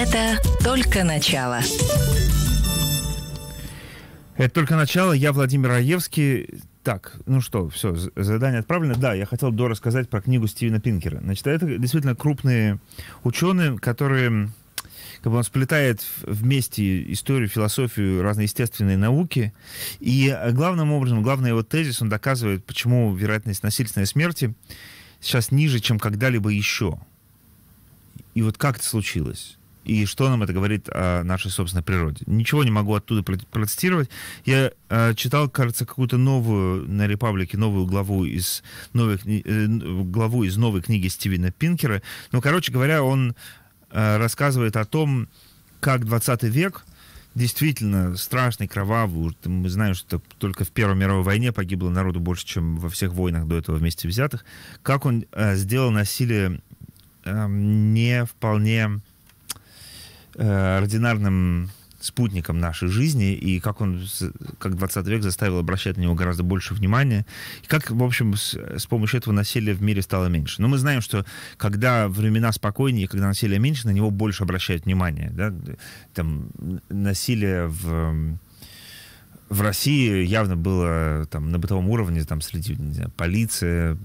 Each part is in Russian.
Это только начало. Это только начало. Я Владимир Раевский. Так, ну что, все, задание отправлено. Да, я хотел до рассказать про книгу Стивена Пинкера. Значит, это действительно крупные ученые, которые как бы он сплетает вместе историю, философию, разные естественные науки. И главным образом, главный его тезис, он доказывает, почему вероятность насильственной смерти сейчас ниже, чем когда-либо еще. И вот как это случилось? и что нам это говорит о нашей собственной природе. Ничего не могу оттуда процитировать. Я э, читал, кажется, какую-то новую на Репаблике, новую главу из, новой, э, главу из новой книги Стивена Пинкера. Ну, короче говоря, он э, рассказывает о том, как 20 век действительно страшный, кровавый. Мы знаем, что только в Первой мировой войне погибло народу больше, чем во всех войнах до этого вместе взятых. Как он э, сделал насилие э, не вполне Э, ординарным спутником нашей жизни, и как он, как 20 век заставил обращать на него гораздо больше внимания, и как, в общем, с, с помощью этого насилия в мире стало меньше. Но мы знаем, что когда времена спокойнее, когда насилие меньше, на него больше обращают внимание. Да? Там, насилие в в России явно было там на бытовом уровне, там среди не знаю, полиции,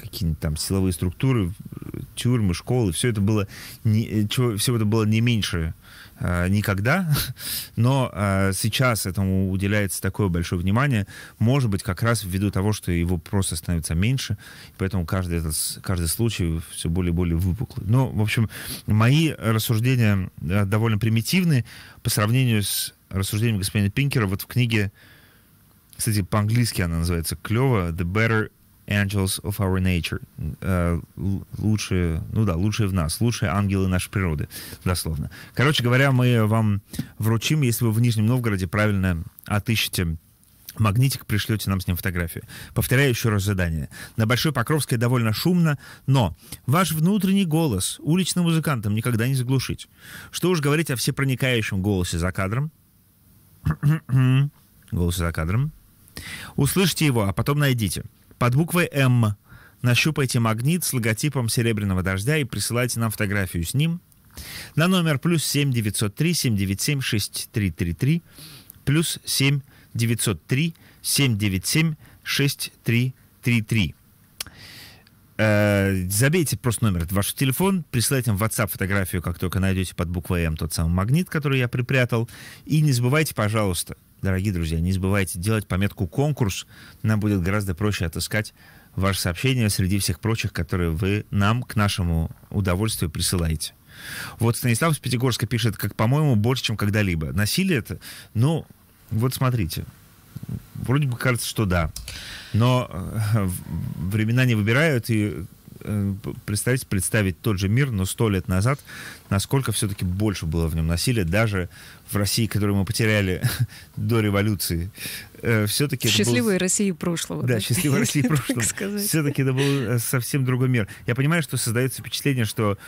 какие-нибудь там силовые структуры, э, тюрьмы, школы, все это было, не, э, все это было не меньше э, никогда, но э, сейчас этому уделяется такое большое внимание, может быть, как раз ввиду того, что его просто становится меньше, поэтому каждый, этот, каждый случай все более и более выпуклый. Но, в общем, мои рассуждения довольно примитивны по сравнению с рассуждением господина Пинкера вот в книге, кстати, по-английски она называется клево, The Better angels of our nature, э, лучшие, ну да, лучшие в нас, лучшие ангелы нашей природы, дословно. Короче говоря, мы вам вручим, если вы в Нижнем Новгороде правильно отыщете магнитик, пришлете нам с ним фотографию. Повторяю еще раз задание. На Большой Покровской довольно шумно, но ваш внутренний голос уличным музыкантам никогда не заглушить. Что уж говорить о всепроникающем голосе за кадром. голосе за кадром. Услышьте его, а потом найдите. Под буквой «М» нащупайте магнит с логотипом «Серебряного дождя» и присылайте нам фотографию с ним на номер плюс 7 903 797 6333 плюс 7 903 797 6333. Э, забейте просто номер, это ваш телефон, присылайте им в WhatsApp фотографию, как только найдете под буквой М тот самый магнит, который я припрятал. И не забывайте, пожалуйста, дорогие друзья, не забывайте делать пометку «конкурс». Нам будет гораздо проще отыскать ваше сообщение среди всех прочих, которые вы нам к нашему удовольствию присылаете. Вот Станислав из Пятигорска пишет, как, по-моему, больше, чем когда-либо. Насилие это, ну, вот смотрите, Вроде бы кажется, что да. Но э, времена не выбирают, и Э, представить, представить тот же мир, но сто лет назад, насколько все-таки больше было в нем насилия, даже в России, которую мы потеряли до революции. Э, все-таки счастливой был... России прошлого. Да, да? счастливой России прошлого. Все-таки это был э, совсем другой мир. Я понимаю, что создается впечатление, что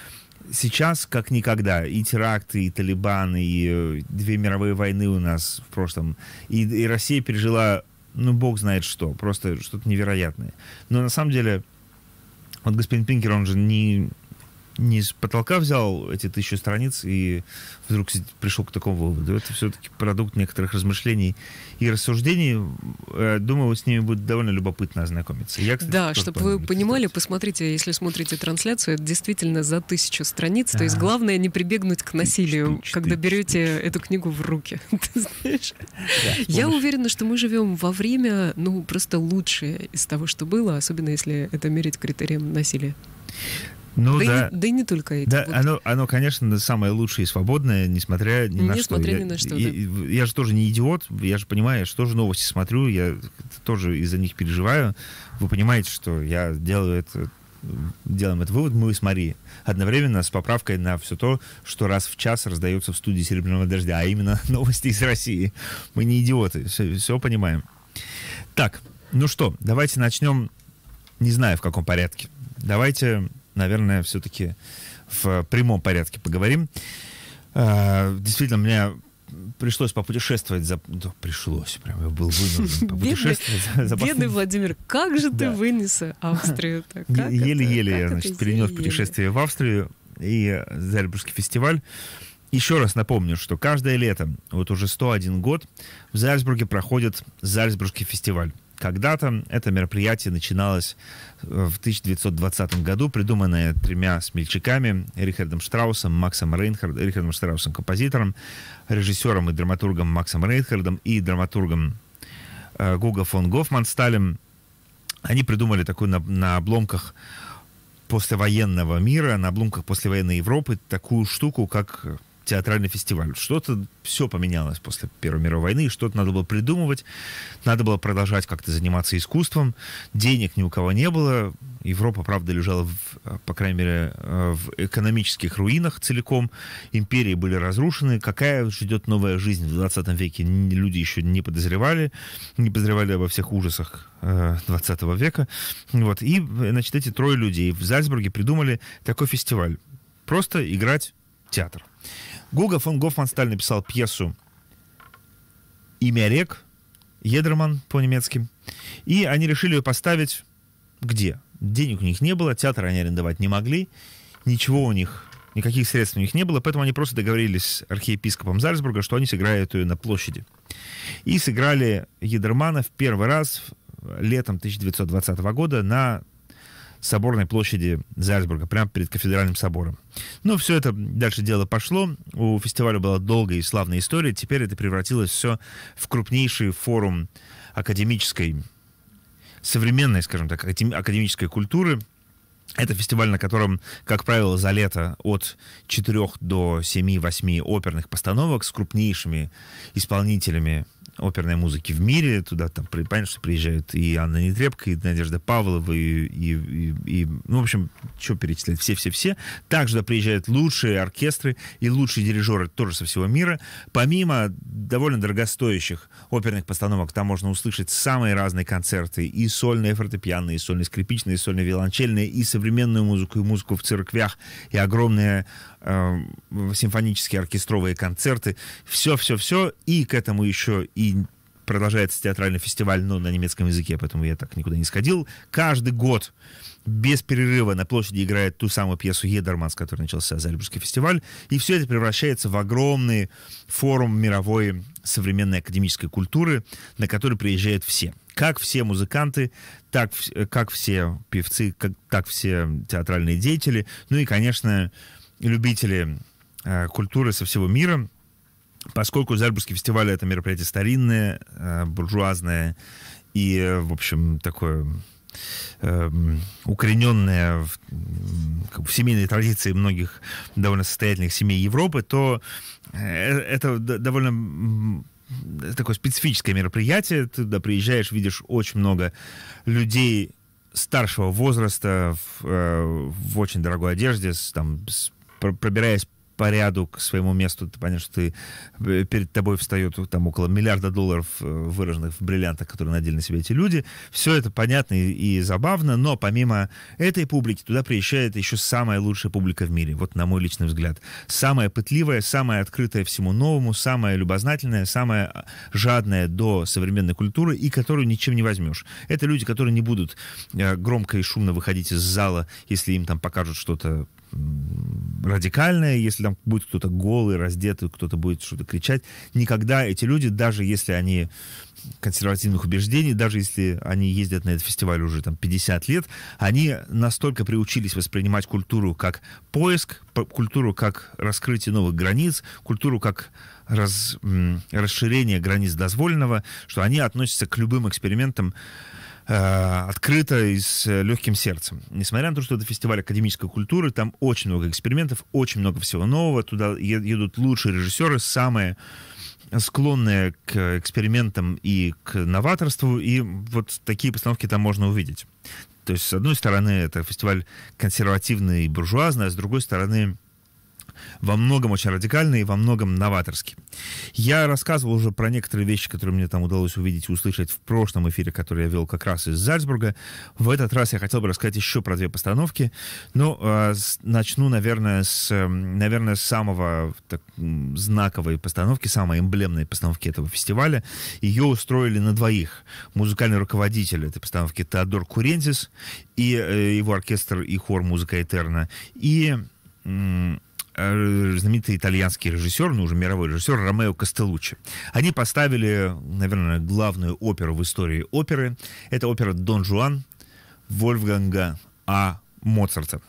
сейчас, как никогда, и теракты, и Талибан, и две мировые войны у нас в прошлом, и, и Россия пережила, ну, бог знает что, просто что-то невероятное. Но на самом деле вот господин Пинкер, он же не не с потолка взял эти тысячу страниц и вдруг пришел к такому выводу. Это все-таки продукт некоторых размышлений и рассуждений. Э, думаю, с ними будет довольно любопытно ознакомиться. Я, кстати, да, чтобы вы понимали, читать. посмотрите, если смотрите трансляцию, это действительно за тысячу страниц. То есть главное не прибегнуть к насилию, когда берете эту книгу в руки. Я уверена, что мы живем во время, ну, просто лучшее из того, что было, особенно если это мерить критерием насилия. Ну, да, да. И, да и не только эти. Да, оно, оно, конечно, самое лучшее и свободное, несмотря ни на несмотря что. Несмотря ни на что, я, да. я, я же тоже не идиот, я же понимаю, я же тоже новости смотрю, я тоже из-за них переживаю. Вы понимаете, что я делаю это делаем этот вывод мы с Мари Одновременно с поправкой на все то, что раз в час раздается в студии «Серебряного дождя», а именно новости из России. Мы не идиоты, все, все понимаем. Так, ну что, давайте начнем, не знаю в каком порядке. Давайте наверное, все-таки в прямом порядке поговорим. А, действительно, мне пришлось попутешествовать за... Да, пришлось, прям я был вынужден попутешествовать бедный, за... Бедный Владимир, как же ты вынес Австрию? Еле-еле я, значит, перенес путешествие в Австрию и Зальбургский фестиваль. Еще раз напомню, что каждое лето, вот уже 101 год, в Зальцбурге проходит Зальцбургский фестиваль. Когда-то это мероприятие начиналось в 1920 году, придуманная тремя смельчаками, Рихардом Штраусом, Максом Рейнхардом, Рихардом Штраусом композитором, режиссером и драматургом Максом Рейнхардом и драматургом э, Гуга фон Гофмансталем. Они придумали такую на, на обломках послевоенного мира, на обломках послевоенной Европы такую штуку, как театральный фестиваль. Что-то все поменялось после Первой мировой войны, что-то надо было придумывать, надо было продолжать как-то заниматься искусством, денег ни у кого не было, Европа, правда, лежала, в, по крайней мере, э, в экономических руинах целиком, империи были разрушены, какая ждет новая жизнь в 20 веке, люди еще не подозревали, не подозревали обо всех ужасах 20 э, века. Вот. И, значит, эти трое людей в Зальцбурге придумали такой фестиваль. Просто играть театр. Гуга фон Гофмансталь написал пьесу «Имя рек», «Едерман» по-немецки, и они решили ее поставить где? Денег у них не было, театр они арендовать не могли, ничего у них, никаких средств у них не было, поэтому они просто договорились с архиепископом Зальцбурга, что они сыграют ее на площади. И сыграли Едермана в первый раз летом 1920 года на соборной площади Зальцбурга, прямо перед кафедральным собором. Но ну, все это дальше дело пошло. У фестиваля была долгая и славная история. Теперь это превратилось все в крупнейший форум академической, современной, скажем так, академической культуры. Это фестиваль, на котором, как правило, за лето от 4 до 7-8 оперных постановок с крупнейшими исполнителями оперной музыки в мире. Туда там, понятно, что приезжают и Анна Нетребко, и Надежда Павлова, и, и, и, ну, в общем, что перечислять, все-все-все. Также туда приезжают лучшие оркестры и лучшие дирижеры тоже со всего мира. Помимо довольно дорогостоящих оперных постановок, там можно услышать самые разные концерты, и сольные фортепианные, и сольные скрипичные, и сольные виолончельные, и современную музыку, и музыку в церквях, и огромные эм, симфонические оркестровые концерты. Все-все-все. И к этому еще и продолжается театральный фестиваль, но на немецком языке, поэтому я так никуда не сходил. Каждый год без перерыва на площади играет ту самую пьесу «Едерманс», который начался Зальбургский фестиваль, и все это превращается в огромный форум мировой современной академической культуры, на который приезжают все. Как все музыканты, так, как все певцы, как, так все театральные деятели, ну и, конечно, любители э, культуры со всего мира — Поскольку Зальбургский фестиваль — это мероприятие старинное, э, буржуазное и, э, в общем, такое эм, укорененное в, как в семейной традиции многих довольно состоятельных семей Европы, то э, это довольно такое специфическое мероприятие. Ты туда приезжаешь, видишь очень много людей старшего возраста в, в очень дорогой одежде, с, там, с, пробираясь ряду к своему месту, ты понимаешь, что ты, э, перед тобой встает там около миллиарда долларов э, выраженных в бриллиантах, которые надели на себя эти люди. Все это понятно и, и забавно, но помимо этой публики туда приезжает еще самая лучшая публика в мире, вот на мой личный взгляд. Самая пытливая, самая открытая всему новому, самая любознательная, самая а, жадная до современной культуры и которую ничем не возьмешь. Это люди, которые не будут э, громко и шумно выходить из зала, если им там покажут что-то радикальное, если там будет кто-то голый, раздетый, кто-то будет что-то кричать. Никогда эти люди, даже если они консервативных убеждений, даже если они ездят на этот фестиваль уже там 50 лет, они настолько приучились воспринимать культуру как поиск, культуру как раскрытие новых границ, культуру как раз, расширение границ дозволенного, что они относятся к любым экспериментам Э, открыто и с э, легким сердцем. Несмотря на то, что это фестиваль академической культуры, там очень много экспериментов, очень много всего нового. Туда едут лучшие режиссеры, самые склонные к экспериментам и к новаторству, и вот такие постановки там можно увидеть. То есть, с одной стороны, это фестиваль консервативный и буржуазный, а с другой стороны, во многом очень радикальный и во многом новаторский. Я рассказывал уже про некоторые вещи, которые мне там удалось увидеть и услышать в прошлом эфире, который я вел как раз из Зальцбурга. В этот раз я хотел бы рассказать еще про две постановки. Но ну, э, а, начну, наверное, с, эм, наверное, с самого так, знаковой постановки, самой эмблемной постановки этого фестиваля. Ее устроили на двоих. Музыкальный руководитель этой постановки Теодор Курензис и э, его оркестр и хор «Музыка Этерна». И м- Э, знаменитый итальянский режиссер, ну уже мировой режиссер Ромео Костелуччи. Они поставили, наверное, главную оперу в истории оперы. Это опера «Дон Жуан» Вольфганга А. Моцарта.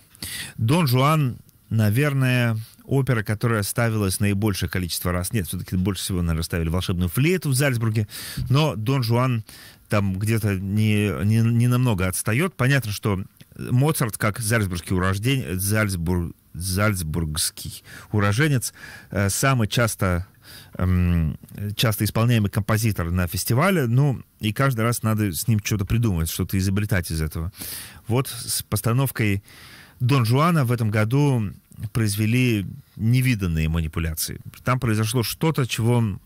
«Дон Жуан», наверное, опера, которая ставилась наибольшее количество раз. Нет, все-таки больше всего, наверное, ставили волшебную флейту в Зальцбурге. Но Дон Жуан там где-то не, не, не намного отстает. Понятно, что Моцарт, как зальцбургский урождень, Зальцбург, зальцбургский уроженец, э, самый часто эм, часто исполняемый композитор на фестивале, ну, и каждый раз надо с ним что-то придумать, что-то изобретать из этого. Вот с постановкой Дон Жуана в этом году произвели невиданные манипуляции. Там произошло что-то, чего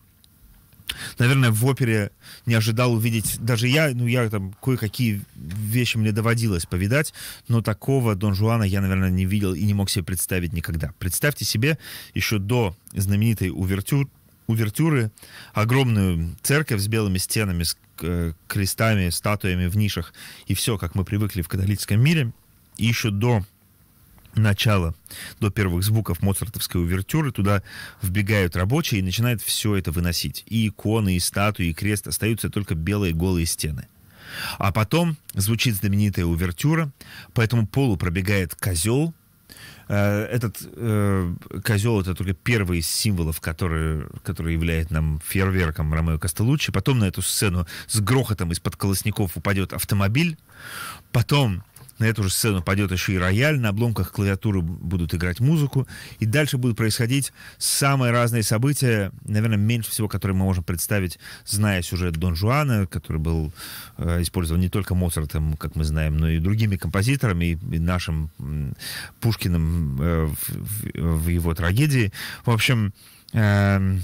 наверное, в опере не ожидал увидеть. Даже я, ну, я там кое-какие вещи мне доводилось повидать, но такого Дон Жуана я, наверное, не видел и не мог себе представить никогда. Представьте себе еще до знаменитой увертюр, увертюры огромную церковь с белыми стенами, с э, крестами, статуями в нишах и все, как мы привыкли в католическом мире. И еще до начала до первых звуков моцартовской увертюры, туда вбегают рабочие и начинают все это выносить. И иконы, и статуи, и крест, остаются только белые голые стены. А потом звучит знаменитая увертюра, по этому полу пробегает козел, э, этот э, козел это только первый из символов, который, который является нам фейерверком Ромео Костелуччи. Потом на эту сцену с грохотом из-под колосников упадет автомобиль. Потом на эту же сцену пойдет еще и рояль, на обломках клавиатуры будут играть музыку, и дальше будут происходить самые разные события, наверное, меньше всего, которые мы можем представить, зная сюжет Дон Жуана, который был э, использован не только Моцартом, как мы знаем, но и другими композиторами, и, и нашим э, Пушкиным э, в, в, его трагедии. В общем, э,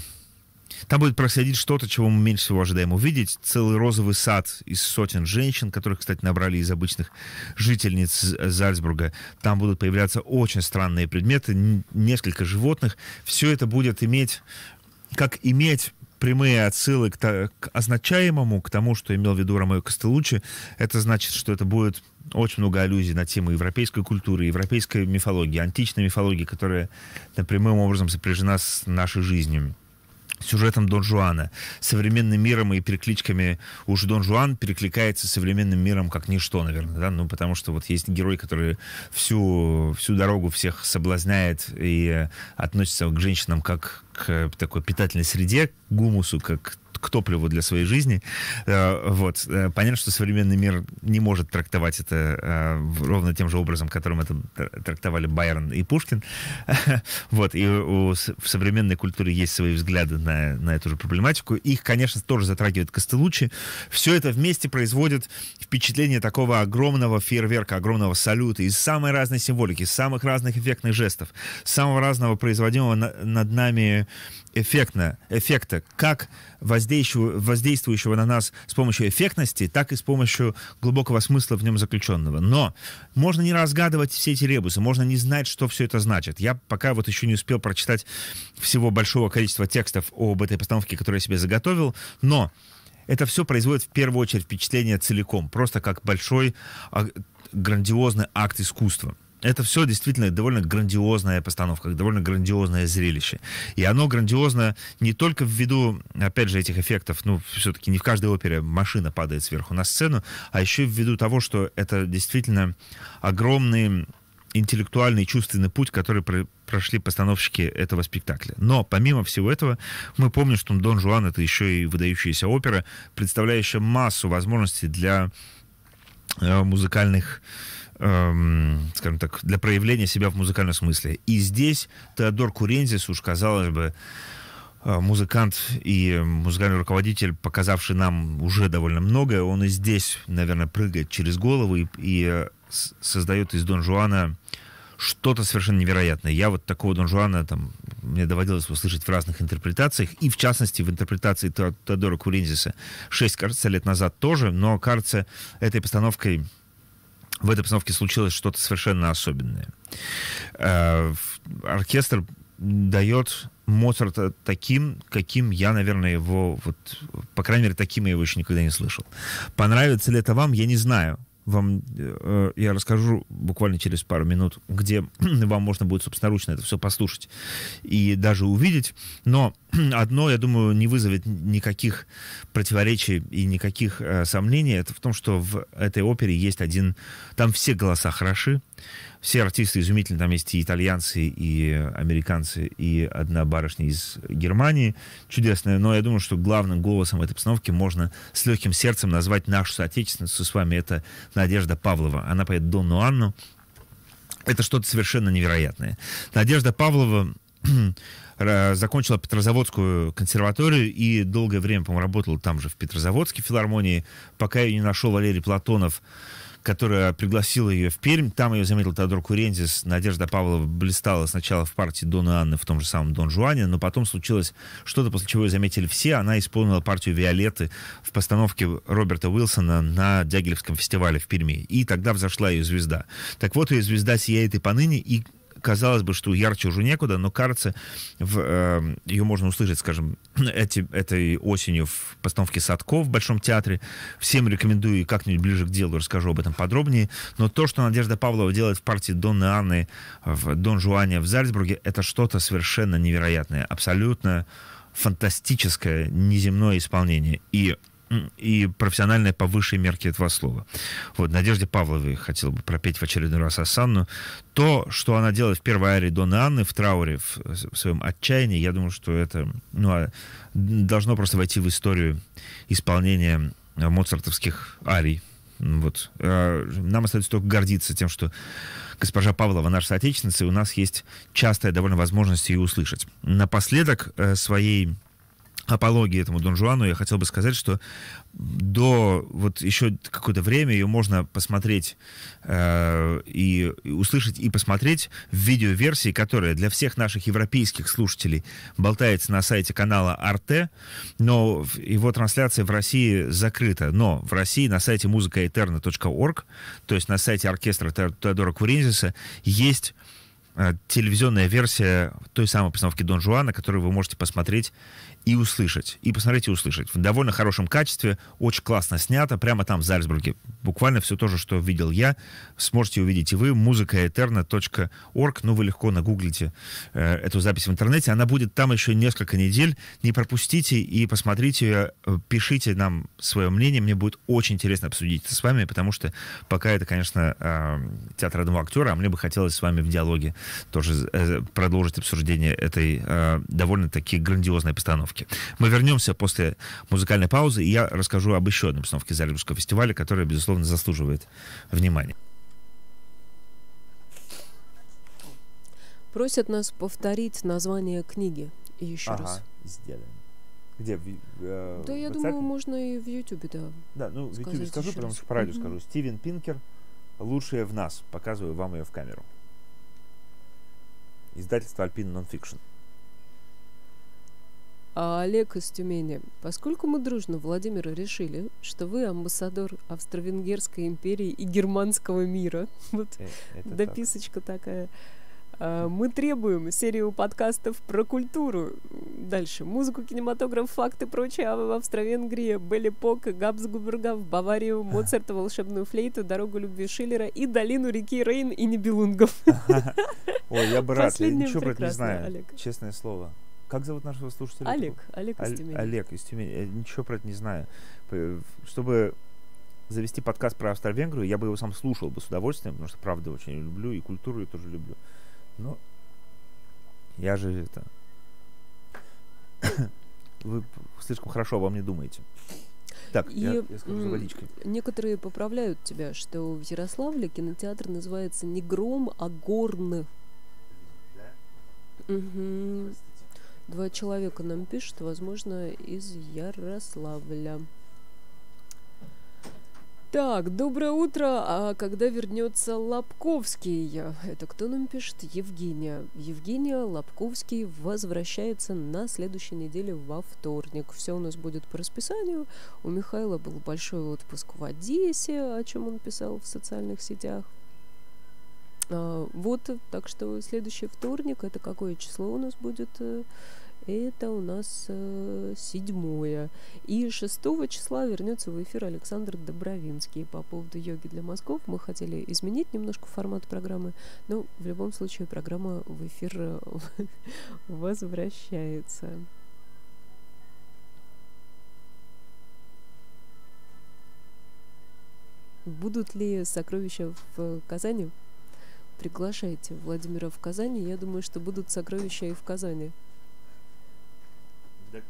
там будет происходить что-то, чего мы меньше всего ожидаем увидеть. Целый розовый сад из сотен женщин, которых, кстати, набрали из обычных жительниц Зальцбурга. Там будут появляться очень странные предметы, несколько животных. Все это будет иметь, как иметь прямые отсылы к, к означаемому, к тому, что имел в виду Ромео Костелучи. это значит, что это будет очень много аллюзий на тему европейской культуры, европейской мифологии, античной мифологии, которая напрямым образом сопряжена с нашей жизнью сюжетом Дон Жуана, современным миром и перекличками. Уж Дон Жуан перекликается с современным миром как ничто, наверное, да? Ну, потому что вот есть герой, который всю, всю дорогу всех соблазняет и э, относится к женщинам как к э, такой питательной среде, к гумусу, как к топливу для своей жизни. Э, вот. Э, понятно, что современный мир не может трактовать это э, ровно тем же образом, которым это трактовали Байрон и Пушкин. Вот. И у, в современной культуре есть свои взгляды на, на эту же проблематику. Их, конечно, тоже затрагивает Костелучи. Все это вместе производит впечатление такого огромного фейерверка, огромного салюта из самой разной символики, из самых разных эффектных жестов, самого разного производимого на, над нами эффектно, эффекта, как воздействующего, воздействующего на нас с помощью эффектности, так и с помощью глубокого смысла в нем заключенного. Но можно не разгадывать все эти ребусы, можно не знать, что все это значит. Я пока вот еще не успел прочитать всего большого количества текстов об этой постановке, которую я себе заготовил, но это все производит в первую очередь впечатление целиком, просто как большой а, грандиозный акт искусства это все действительно довольно грандиозная постановка, довольно грандиозное зрелище. И оно грандиозно не только ввиду, опять же, этих эффектов, ну, все-таки не в каждой опере машина падает сверху на сцену, а еще ввиду того, что это действительно огромный интеллектуальный чувственный путь, который про прошли постановщики этого спектакля. Но помимо всего этого, мы помним, что Дон Жуан это еще и выдающаяся опера, представляющая массу возможностей для э, музыкальных эм, скажем так, для проявления себя в музыкальном смысле. И здесь Теодор Курензис, уж казалось бы, э, музыкант и музыкальный руководитель, показавший нам уже довольно многое, он и здесь, наверное, прыгает через голову и, и э, создает из Дон Жуана что-то совершенно невероятное. Я вот такого Дон Жуана там, мне доводилось услышать в разных интерпретациях, и в частности в интерпретации Теодора Курензиса шесть, кажется, лет назад тоже, но, кажется, этой постановкой в этой постановке случилось что-то совершенно особенное. Э, оркестр дает Моцарта таким, каким я, наверное, его, вот, по крайней мере, таким я его еще никогда не слышал. Понравится ли это вам, я не знаю вам, э, я расскажу буквально через пару минут, где вам можно будет собственноручно это все послушать и даже увидеть. Но одно, я думаю, не вызовет никаких противоречий и никаких э, сомнений. Это в том, что в этой опере есть один... Там все голоса хороши, все артисты изумительные, там есть и итальянцы, и американцы, и одна барышня из Германии чудесная. Но я думаю, что главным голосом этой постановки можно с легким сердцем назвать нашу соотечественницу с вами. Это Надежда Павлова. Она поет Донну Анну. Это что-то совершенно невероятное. Надежда Павлова закончила Петрозаводскую консерваторию и долгое время, по-моему, работала там же, в Петрозаводске филармонии, пока ее не нашел Валерий Платонов, которая пригласила ее в Пермь. Там ее заметил Тодор Курензис. Надежда Павлова блистала сначала в партии Дона Анны в том же самом Дон Жуане, но потом случилось что-то, после чего ее заметили все. Она исполнила партию Виолеты в постановке Роберта Уилсона на Дягилевском фестивале в Перми. И тогда взошла ее звезда. Так вот, ее звезда сияет и поныне, и казалось бы, что ярче уже некуда, но кажется, в, э, эм, ее можно услышать, скажем, эти, этой осенью в постановке Садко в Большом театре. Всем рекомендую, и как-нибудь ближе к делу расскажу об этом подробнее. Но то, что Надежда Павлова делает в партии Донны Анны в Дон Жуане в Зальцбурге, это что-то совершенно невероятное, абсолютно фантастическое, неземное исполнение. И и профессиональное по высшей мерке этого слова. Вот Надежде Павловой хотел бы пропеть в очередной раз Асанну. То, что она делает в первой арии Доны Анны в трауре, в, в своем отчаянии, я думаю, что это ну, а, должно просто войти в историю исполнения э, моцартовских арий. Ну, вот. А, нам остается только гордиться тем, что госпожа Павлова, наша соотечественница, и у нас есть частая довольно возможность ее услышать. Напоследок э, своей апологии этому Дон Жуану, я хотел бы сказать, что до вот еще какое-то время ее можно посмотреть э, и, и услышать и посмотреть в видеоверсии, которая для всех наших европейских слушателей болтается на сайте канала Арте, но его трансляция в России закрыта. Но в России на сайте музыкаэтерна.орг, то есть на сайте оркестра Теодора Курензиса, есть э, телевизионная версия той самой постановки Дон Жуана, которую вы можете посмотреть и услышать. И посмотреть и услышать. В довольно хорошем качестве, очень классно снято, прямо там, в Зальцбурге. Буквально все то же, что видел я, сможете увидеть и вы. Музыка Музыкаэтерна.орг. Ну, вы легко нагуглите э, эту запись в интернете. Она будет там еще несколько недель. Не пропустите и посмотрите э, Пишите нам свое мнение. Мне будет очень интересно обсудить это с вами, потому что пока это, конечно, э, театр одного актера, а мне бы хотелось с вами в диалоге тоже э, продолжить обсуждение этой э, довольно-таки грандиозной постановки постановки. Мы вернемся после музыкальной паузы, и я расскажу об еще одной постановке Заребского фестиваля, которая, безусловно, заслуживает внимания. Просят нас повторить название книги еще ага, раз. сделаем. Где? В, э, да, в я думаю, можно и в YouTube, да. Да, ну в YouTube скажу, потому что по радио mm-hmm. скажу. Стивен Пинкер «Лучшее в нас». Показываю вам ее в камеру. Издательство «Альпин Нонфикшн». А Олег из Тюмени, поскольку мы дружно, Владимир, решили, что вы амбассадор Австро-Венгерской империи и германского мира, вот э, Это дописочка так. такая, а, мы требуем серию подкастов про культуру. Дальше. Музыку, кинематограф, факты, прочее. В Австро-Венгрии, Белли Пок, Габсгуберга, в Баварию, Моцарта, волшебную флейту, дорогу любви Шиллера и долину реки Рейн и Небелунгов. Ой, я бы рад. Я ничего про это не знаю. Честное слово. Как зовут нашего слушателя? Олег. Олег из Тюмени. Олег из Тюмени. Я э, ничего про это не знаю. Чтобы завести подкаст про Австро-Венгрию, я бы его сам слушал бы с удовольствием, потому что правда очень люблю, и культуру я тоже люблю. Но я же это... Вы слишком хорошо обо мне думаете. Так, и я, я скажу за водичкой. Некоторые поправляют тебя, что в Ярославле кинотеатр называется не «Гром», а «Горны». Да? Угу. Два человека нам пишут, возможно, из Ярославля. Так, доброе утро. А когда вернется Лобковский? Это кто нам пишет? Евгения. Евгения Лобковский возвращается на следующей неделе во вторник. Все у нас будет по расписанию. У Михаила был большой отпуск в Одессе, о чем он писал в социальных сетях. А, вот, так что следующий вторник, это какое число у нас будет? Э, это у нас э, седьмое. И шестого числа вернется в эфир Александр Добровинский. По поводу йоги для мозгов мы хотели изменить немножко формат программы, но в любом случае программа в эфир э, возвращается. Будут ли сокровища в Казани? Приглашайте Владимира в Казани. Я думаю, что будут сокровища и в Казани. Так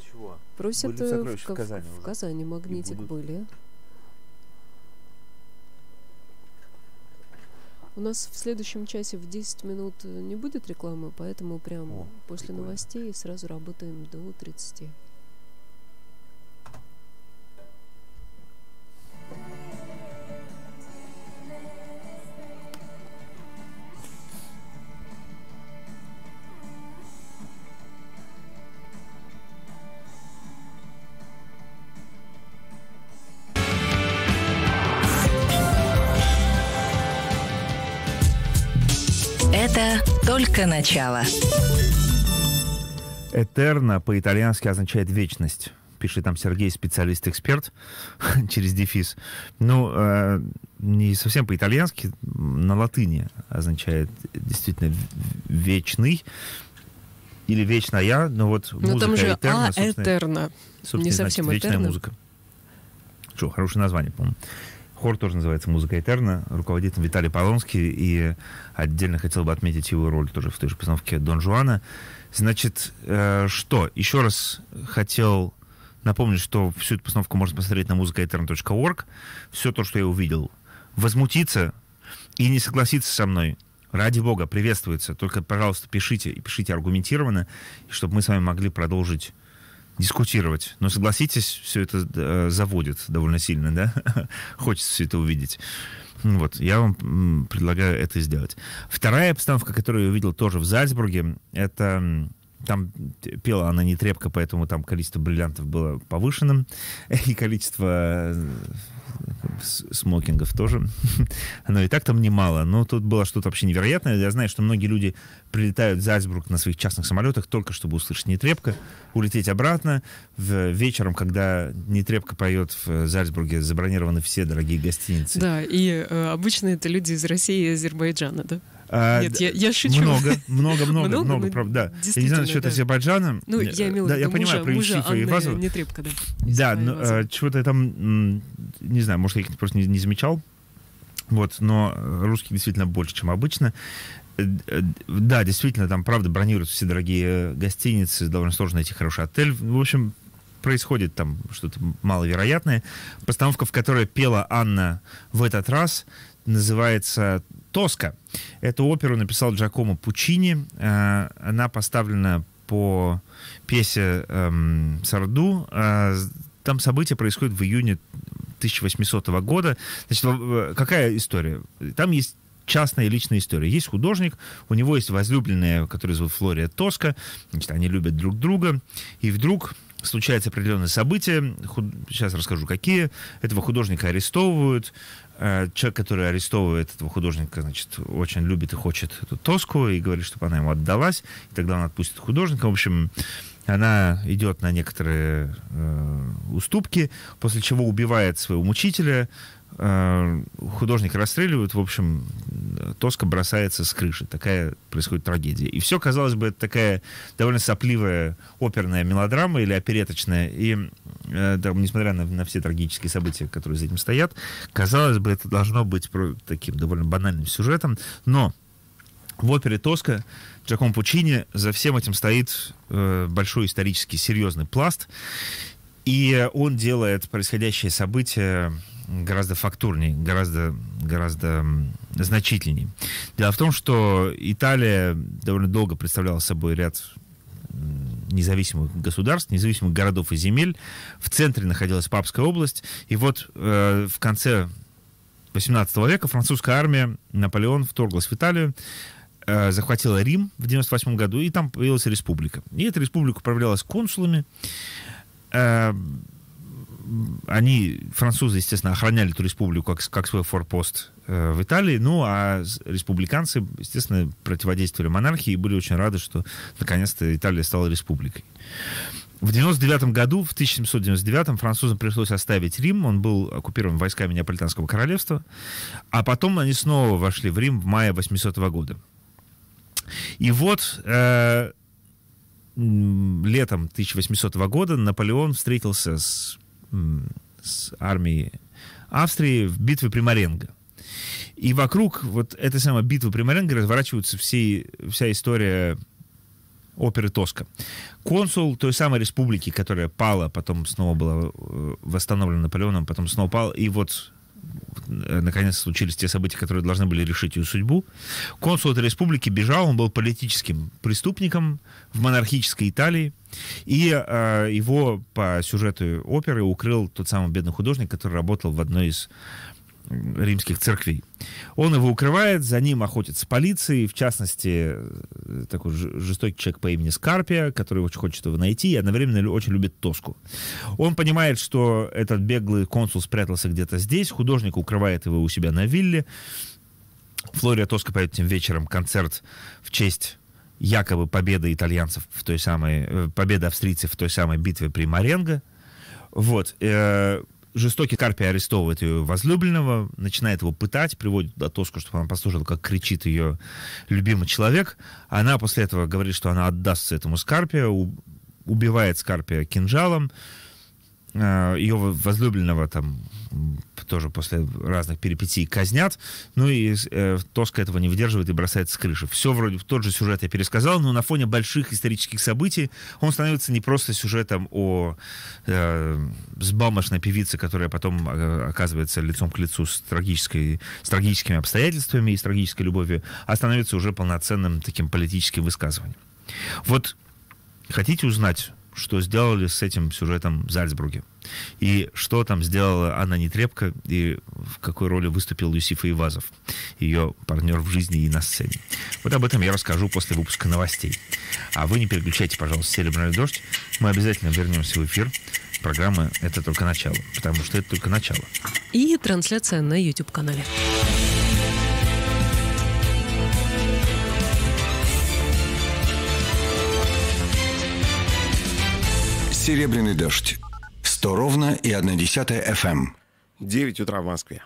чего? Просят были э, сокровища в, в Казани. В, в Казани магнитик были. У нас в следующем часе в 10 минут э, не будет рекламы, поэтому прямо О, после прикольно. новостей сразу работаем до 30. только начало. Этерна по-итальянски означает вечность. Пишет там Сергей, специалист-эксперт, через дефис. Ну, э, не совсем по-итальянски, на латыни означает действительно вечный или вечная, но вот ну, музыка но там же этерна, а собственно, этерна. Собственно, не совсем вечная этерна. музыка. Что, хорошее название, по-моему хор тоже называется «Музыка Этерна», руководитель Виталий Полонский, и отдельно хотел бы отметить его роль тоже в той же постановке «Дон Жуана». Значит, э, что? Еще раз хотел напомнить, что всю эту постановку можно посмотреть на музыкаэтерн.орг. Все то, что я увидел. Возмутиться и не согласиться со мной ради бога, приветствуется. Только, пожалуйста, пишите и пишите аргументированно, чтобы мы с вами могли продолжить дискутировать. Но согласитесь, все это э, заводит довольно сильно, да? Хочется все это увидеть. Ну вот, я вам предлагаю это сделать. Вторая обстановка, которую я увидел тоже в Зальцбурге, это там пела она не трепко, поэтому там количество бриллиантов было повышенным. И количество э, смокингов тоже. Но и так там немало. Но тут было что-то вообще невероятное. Я знаю, что многие люди прилетают в Зальцбург на своих частных самолетах только чтобы услышать нетрепко, улететь обратно. В, вечером, когда нетрепко поет в э, Зальцбурге, забронированы все дорогие гостиницы. Да, и э, обычно это люди из России и Азербайджана, да? А, Нет, я, я шучу. Много, много, много, много, много правда. Да. Я не знаю насчет да. Азербайджана. Ну, я имела в виду я мужа, понимаю, про мужа Анны Ивазова. Нетребко, да. Да, но, э, чего-то я там, не знаю, может, я их просто не, не замечал. Вот, но э, русских действительно больше, чем обычно. Э, да, действительно, там, правда, бронируются все дорогие гостиницы, довольно сложно найти хороший отель. В общем, происходит там что-то маловероятное. Постановка, в которой пела Анна в этот раз, называется «Тоска». Эту оперу написал Джакомо Пучини. Э, она поставлена по пьесе эм, Сарду. Э, там события происходят в июне 1800 года. Значит, э, какая история? Там есть частная личная история. Есть художник, у него есть возлюбленная, которая зовут Флория Тоска. Значит, они любят друг друга. И вдруг Случается определенное событие. худ... сейчас расскажу, какие. Этого художника арестовывают. Э, человек, который арестовывает этого художника, значит, очень любит и хочет эту тоску, и говорит, чтобы она ему отдалась, и тогда он отпустит художника. В общем, она идет на некоторые э, уступки, после чего убивает своего мучителя, Э, художник расстреливают, в общем, Тоска бросается с крыши. Такая происходит трагедия. И все, казалось бы, это такая довольно сопливая оперная мелодрама или опереточная. И, э, да, несмотря на, на все трагические события, которые за этим стоят, казалось бы, это должно быть таким довольно банальным сюжетом. Но в опере «Тоска» Джаком Пучини за всем этим стоит э, большой исторический серьезный пласт. И он делает происходящее событие гораздо фактурнее, гораздо, гораздо значительнее. Дело в том, что Италия довольно долго представляла собой ряд независимых государств, независимых городов и земель. В центре находилась Папская область. И вот э, в конце 18 века французская армия, Наполеон вторглась в Италию, э, захватила Рим в 98 году, и там появилась республика. И эта республика управлялась консулами. Э, они, французы, естественно, охраняли эту республику как, как свой форпост э, в Италии, ну а республиканцы, естественно, противодействовали монархии и были очень рады, что наконец-то Италия стала республикой. В 99 году, в 1799 французам пришлось оставить Рим, он был оккупирован войсками Неаполитанского королевства, а потом они снова вошли в Рим в мае 800 -го года. И вот э, летом 1800 -го года Наполеон встретился с с армией Австрии в битве при Маренго. И вокруг вот этой самой битвы при Маренго разворачивается все, вся история оперы Тоска. Консул той самой республики, которая пала, потом снова была э, восстановлена Наполеоном, потом снова пал и вот Э, наконец случились те события, которые должны были решить ее судьбу. Консул этой республики бежал, он был политическим преступником в монархической Италии, и э, его по сюжету оперы укрыл тот самый бедный художник, который работал в одной из римских церквей. Он его укрывает, за ним охотится полиция, в частности, э, такой жестокий человек по имени Скарпия, который очень хочет его найти, и одновременно очень любит Тоску. Он понимает, что этот беглый консул спрятался где-то здесь, художник укрывает его у себя на вилле. Флория Тоска поет тем вечером концерт в честь якобы победы итальянцев в той самой, э, победы австрийцев в той самой битве при Маренго. Вот. Э, жестокий Карпи арестовывает ее возлюбленного, начинает его пытать, приводит до тоску, чтобы она послушала, как кричит ее любимый человек. Она после этого говорит, что она отдастся этому Скарпе, убивает Скарпе кинжалом. Э, ее возлюбленного там тоже после разных перипетий казнят. Ну и э, Тоска этого не выдерживает и бросается с крыши. Все вроде в тот же сюжет я пересказал, но на фоне больших исторических событий он становится не просто сюжетом о э, сбалмошной певице, которая потом э, оказывается лицом к лицу с, трагической, с трагическими обстоятельствами и с трагической любовью, а становится уже полноценным таким политическим высказыванием. Вот хотите узнать что сделали с этим сюжетом в Зальцбурге. И что там сделала Анна Нетребко, и в какой роли выступил Юсиф Ивазов, ее партнер в жизни и на сцене. Вот об этом я расскажу после выпуска новостей. А вы не переключайте, пожалуйста, «Серебряный дождь». Мы обязательно вернемся в эфир. Программа «Это только начало», потому что это только начало. И трансляция на YouTube-канале. «Серебряный дождь». 100 ровно и 1 десятая FM. 9 эм. утра в Москве.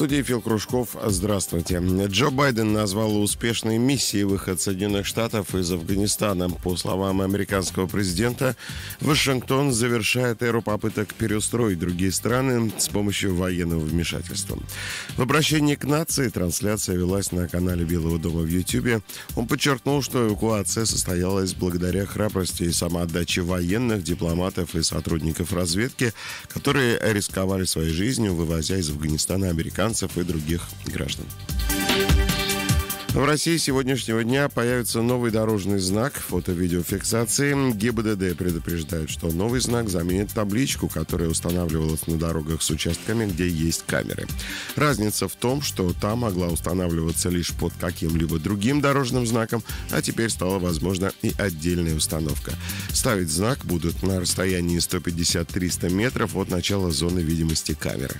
студии Фил Кружков. Здравствуйте. Джо Байден назвал успешной миссией выход Соединенных Штатов из Афганистана. По словам американского президента, Вашингтон завершает эру попыток переустроить другие страны с помощью военного вмешательства. В обращении к нации трансляция велась на канале Белого дома в Ютьюбе. Он подчеркнул, что эвакуация состоялась благодаря храбрости и самоотдаче военных, дипломатов и сотрудников разведки, которые рисковали своей жизнью, вывозя из Афганистана американцев иностранцев и других граждан. В России сегодняшнего дня появится новый дорожный знак фото-видеофиксации. ГИБДД предупреждает, что новый знак заменит табличку, которая устанавливалась на дорогах с участками, где есть камеры. Разница в том, что та могла устанавливаться лишь под каким-либо другим дорожным знаком, а теперь стала возможна и отдельная установка. Ставить знак будут на расстоянии 150-300 метров от начала зоны видимости камеры.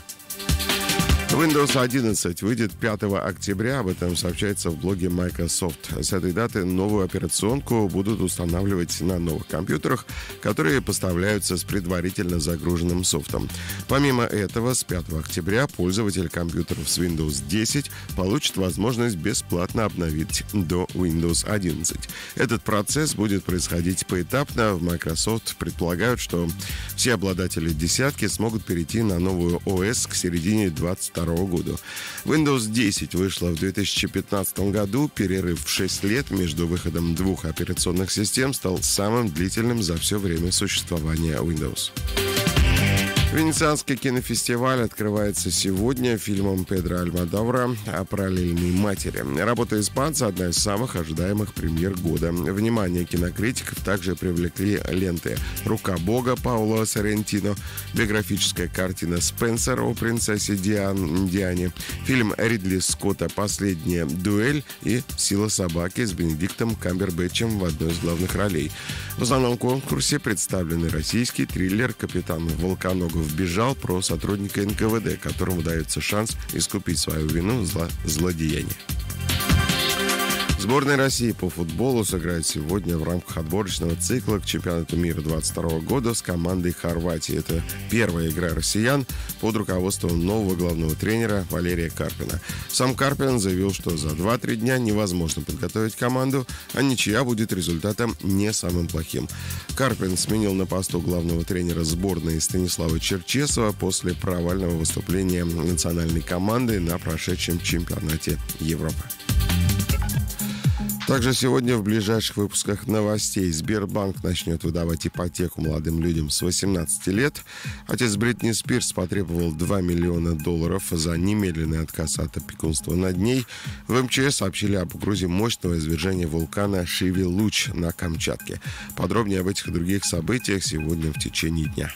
Windows 11 выйдет 5 октября, об этом сообщается в блоге Microsoft. С этой даты новую операционку будут устанавливать на новых компьютерах, которые поставляются с предварительно загруженным софтом. Помимо этого, с 5 октября пользователь компьютеров с Windows 10 получит возможность бесплатно обновить до Windows 11. Этот процесс будет происходить поэтапно. В Microsoft предполагают, что все обладатели десятки смогут перейти на новую ОС к середине 20 2002 года. Windows 10 вышла в 2015 году. Перерыв в 6 лет между выходом двух операционных систем стал самым длительным за все время существования Windows. Венецианский кинофестиваль открывается сегодня фильмом Педро Альмадавра о параллельной матери. Работа испанца – одна из самых ожидаемых премьер года. Внимание кинокритиков также привлекли ленты «Рука бога» Паула Соррентино, биографическая картина «Спенсер» о принцессе Диан, Диане, фильм Ридли Скотта «Последняя дуэль» и «Сила собаки» с Бенедиктом Камбербэтчем в одной из главных ролей. В основном конкурсе представлены российский триллер «Капитан Волконогов вбежал про сотрудника НКВД, которому дается шанс искупить свою вину за злодеяние. Сборная России по футболу сыграет сегодня в рамках отборочного цикла к чемпионату мира 22 года с командой Хорватии. Это первая игра россиян под руководством нового главного тренера Валерия Карпина. Сам Карпин заявил, что за 2-3 дня невозможно подготовить команду, а ничья будет результатом не самым плохим. Карпин сменил на посту главного тренера сборной Станислава Черчесова после провального выступления национальной команды на прошедшем чемпионате Европы. Также сегодня в ближайших выпусках новостей Сбербанк начнет выдавать ипотеку молодым людям с 18 лет. Отец Бритни Спирс потребовал 2 миллиона долларов за немедленный отказ от опекунства над ней. В МЧС сообщили об угрозе мощного извержения вулкана Шивилуч на Камчатке. Подробнее об этих и других событиях сегодня в течение дня.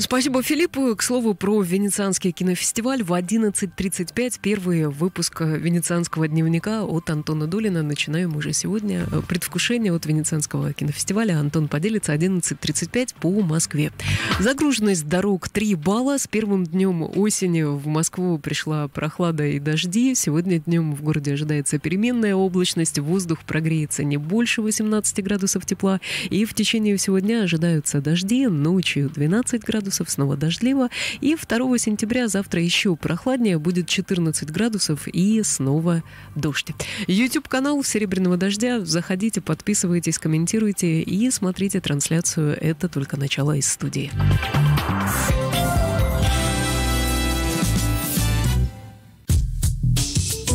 Спасибо Филиппу. К слову, про Венецианский кинофестиваль в 11.35 первый выпуск э, Венецианского дневника от Антона Долина. Начинаем уже сегодня. Э, предвкушение от Венецианского кинофестиваля. Антон поделится 11.35 по Москве. Загруженность дорог 3 балла. С первым днем осени в Москву пришла прохлада и дожди. Сегодня днем в городе ожидается переменная облачность. Воздух прогреется не больше 18 градусов тепла. И в течение всего дня ожидаются дожди. Ночью 12 градусов градусов, снова дождливо. И 2 сентября завтра еще прохладнее, будет 14 градусов и снова дождь. YouTube-канал «Серебряного дождя». Заходите, подписывайтесь, комментируйте и смотрите трансляцию. Это только начало из студии.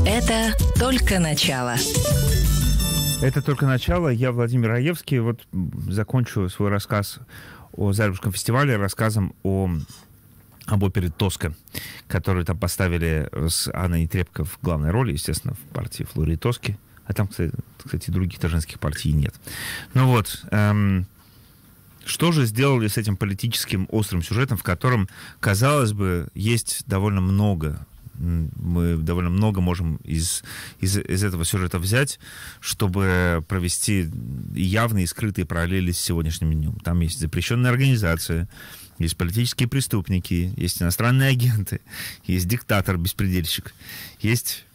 Это только начало. Это только начало. Я Владимир Раевский. Вот закончу свой рассказ о Зарубежском фестивале, рассказом о об опере «Тоска», которую там поставили с Анной Трепко в главной роли, естественно, в партии Флори Тоски. А там, кстати, других-то женских партий нет. Ну вот, эм, что же сделали с этим политическим острым сюжетом, в котором, казалось бы, есть довольно много мы довольно много можем из, из, из этого сюжета взять, чтобы провести явные и скрытые параллели с сегодняшним днем. Там есть запрещенные организации, есть политические преступники, есть иностранные агенты, есть диктатор-беспредельщик, есть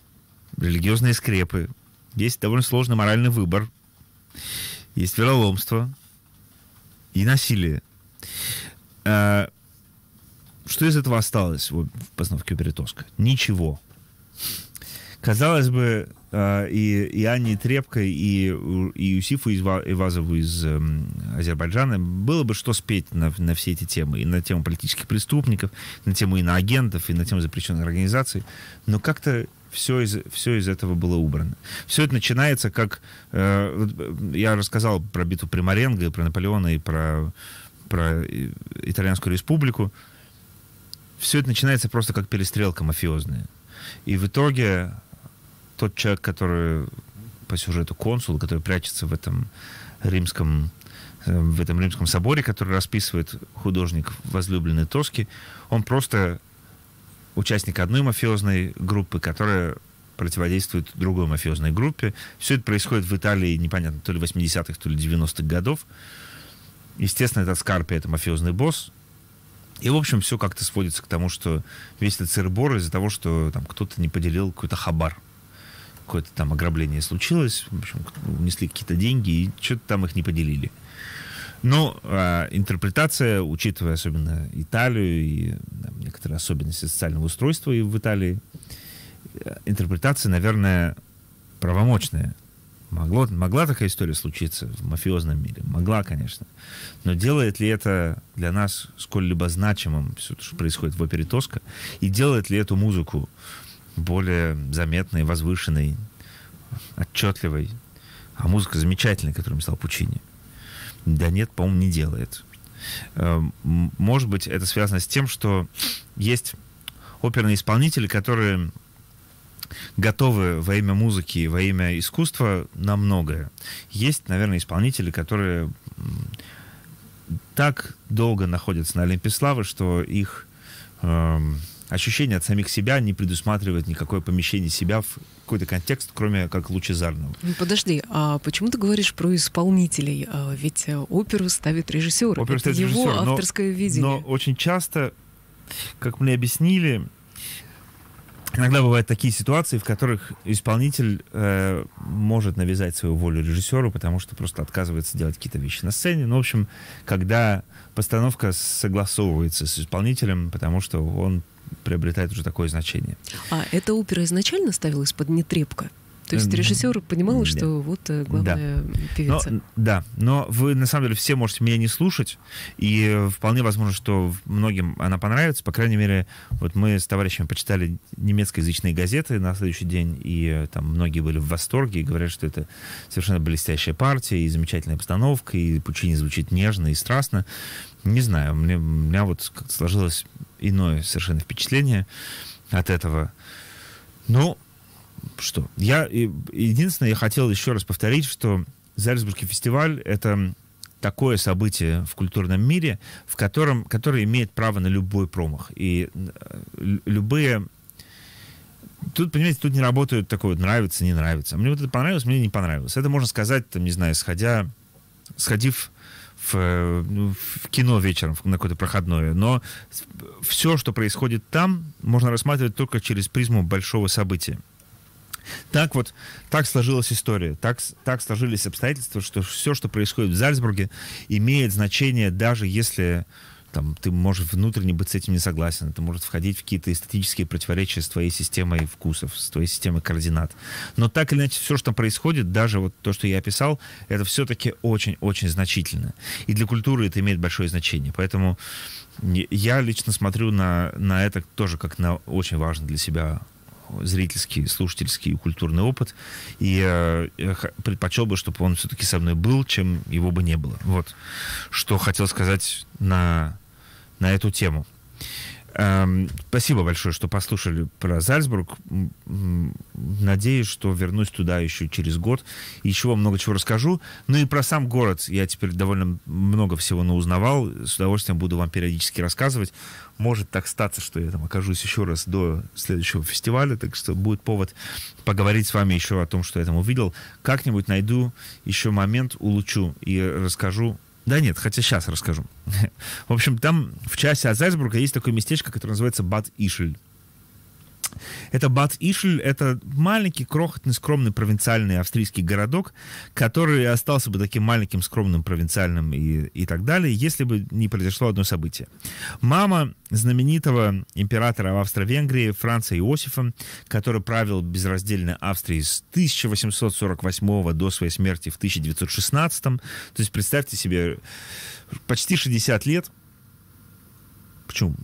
религиозные скрепы, есть довольно сложный моральный выбор, есть вероломство и насилие. Э, что из этого осталось в постановке «Оперетоска»? Ничего. Казалось бы, а, и, и Анне Трепко, и, и Юсифу Ивазову из эм, Азербайджана было бы что спеть на, на все эти темы. И на тему политических преступников, на тему иноагентов, и на тему запрещенных организаций. Но как-то все из, все из этого было убрано. Все это начинается как... Э, э, я рассказал про битву при Маренго, про Наполеона и про, про э, Итальянскую республику все это начинается просто как перестрелка мафиозная. И в итоге тот человек, который по сюжету консул, который прячется в этом римском э, в этом римском соборе, который расписывает художник возлюбленной Тоски, он просто участник одной мафиозной группы, которая противодействует другой мафиозной группе. Все это происходит в Италии, непонятно, то ли 80-х, то ли 90-х годов. Естественно, этот Скарпи — это мафиозный босс, и, в общем, все как-то сводится к тому, что весь этот сырбор из-за того, что там кто-то не поделил какой-то хабар. Какое-то там ограбление случилось, в общем, унесли какие-то деньги, и что-то там их не поделили. Но э, интерпретация, учитывая особенно Италию и там, некоторые особенности социального устройства и в Италии, э, интерпретация, наверное, правомочная. Могло, могла такая история случиться в мафиозном мире? Могла, конечно. Но делает ли это для нас сколь-либо значимым, все, что происходит в опере Тоска, и делает ли эту музыку более заметной, возвышенной, отчетливой? А музыка замечательная, которую стал Пучини. Да нет, по-моему, не делает. Эм, может быть, это связано с тем, что есть оперные исполнители, которые готовы во имя музыки, во имя искусства на многое. Есть, наверное, исполнители, которые так долго находятся на Олимпе славы, что их э, ощущение от самих себя не предусматривает никакое помещение себя в какой-то контекст, кроме как лучезарного. Ну, подожди, а почему ты говоришь про исполнителей? А ведь э, оперу ставит режиссер. Оперу ставит его режиссер, авторское но, видение. Но очень часто, как мне объяснили, Иногда бывают такие ситуации, в которых исполнитель э, может навязать свою волю режиссеру, потому что просто отказывается делать какие-то вещи на сцене. Ну, в общем, когда постановка согласовывается с исполнителем, потому что он приобретает уже такое значение. А эта опера изначально ставилась под нетребко? То есть режиссер понимал, что вот э, главная да. певица. Но, да, но вы на самом деле все можете меня не слушать, и вполне возможно, что многим она понравится. По крайней мере, вот мы с товарищами почитали немецкоязычные газеты на следующий день, и э, там многие были в восторге и говорят, что это совершенно блестящая партия, и замечательная постановка, и Пучини звучит нежно и страстно. Не знаю, мне, у меня вот сложилось иное совершенно впечатление от этого. Ну, что? Я единственное, я хотел еще раз повторить, что Зальцбургский фестиваль это такое событие в культурном мире, в котором, которое имеет право на любой промах и э, любые Тут, понимаете, тут не работают такое вот нравится, не нравится. Мне вот это понравилось, мне не понравилось. Это можно сказать, там, не знаю, сходя, сходив в, ну, в кино вечером на какое-то проходное. Но все, что происходит там, можно рассматривать только через призму большого события. Так вот, так сложилась история, так, так сложились обстоятельства, что все, что происходит в Зальцбурге, имеет значение, даже если там, ты можешь внутренне быть с этим не согласен, это может входить в какие-то эстетические противоречия с твоей системой вкусов, с твоей системой координат. Но так или иначе, все, что там происходит, даже вот то, что я описал, это все-таки очень-очень значительно. И для культуры это имеет большое значение. Поэтому я лично смотрю на, на это тоже как на очень важный для себя зрительский, слушательский и культурный опыт. И э, я предпочел бы, чтобы он все-таки со мной был, чем его бы не было. Вот. Что хотел сказать на, на эту тему. Эм, спасибо большое, что послушали про Зальцбург. Надеюсь, что вернусь туда еще через год. и Еще вам много чего расскажу. Ну и про сам город я теперь довольно много всего наузнавал. С удовольствием буду вам периодически рассказывать. Может так статься, что я там окажусь еще раз до следующего фестиваля. Так что будет повод поговорить с вами еще о том, что я там увидел. Как-нибудь найду еще момент, улучшу и расскажу да нет, хотя сейчас расскажу. В общем, там в части от есть такое местечко, которое называется бад Ишель. Это Бат-Ишль, это маленький, крохотный, скромный провинциальный австрийский городок, который остался бы таким маленьким, скромным, провинциальным и, и так далее, если бы не произошло одно событие. Мама знаменитого императора Австро-Венгрии Франца Иосифа, который правил безраздельно Австрией с 1848 до своей смерти в 1916. То есть представьте себе, почти 60 лет. Почему?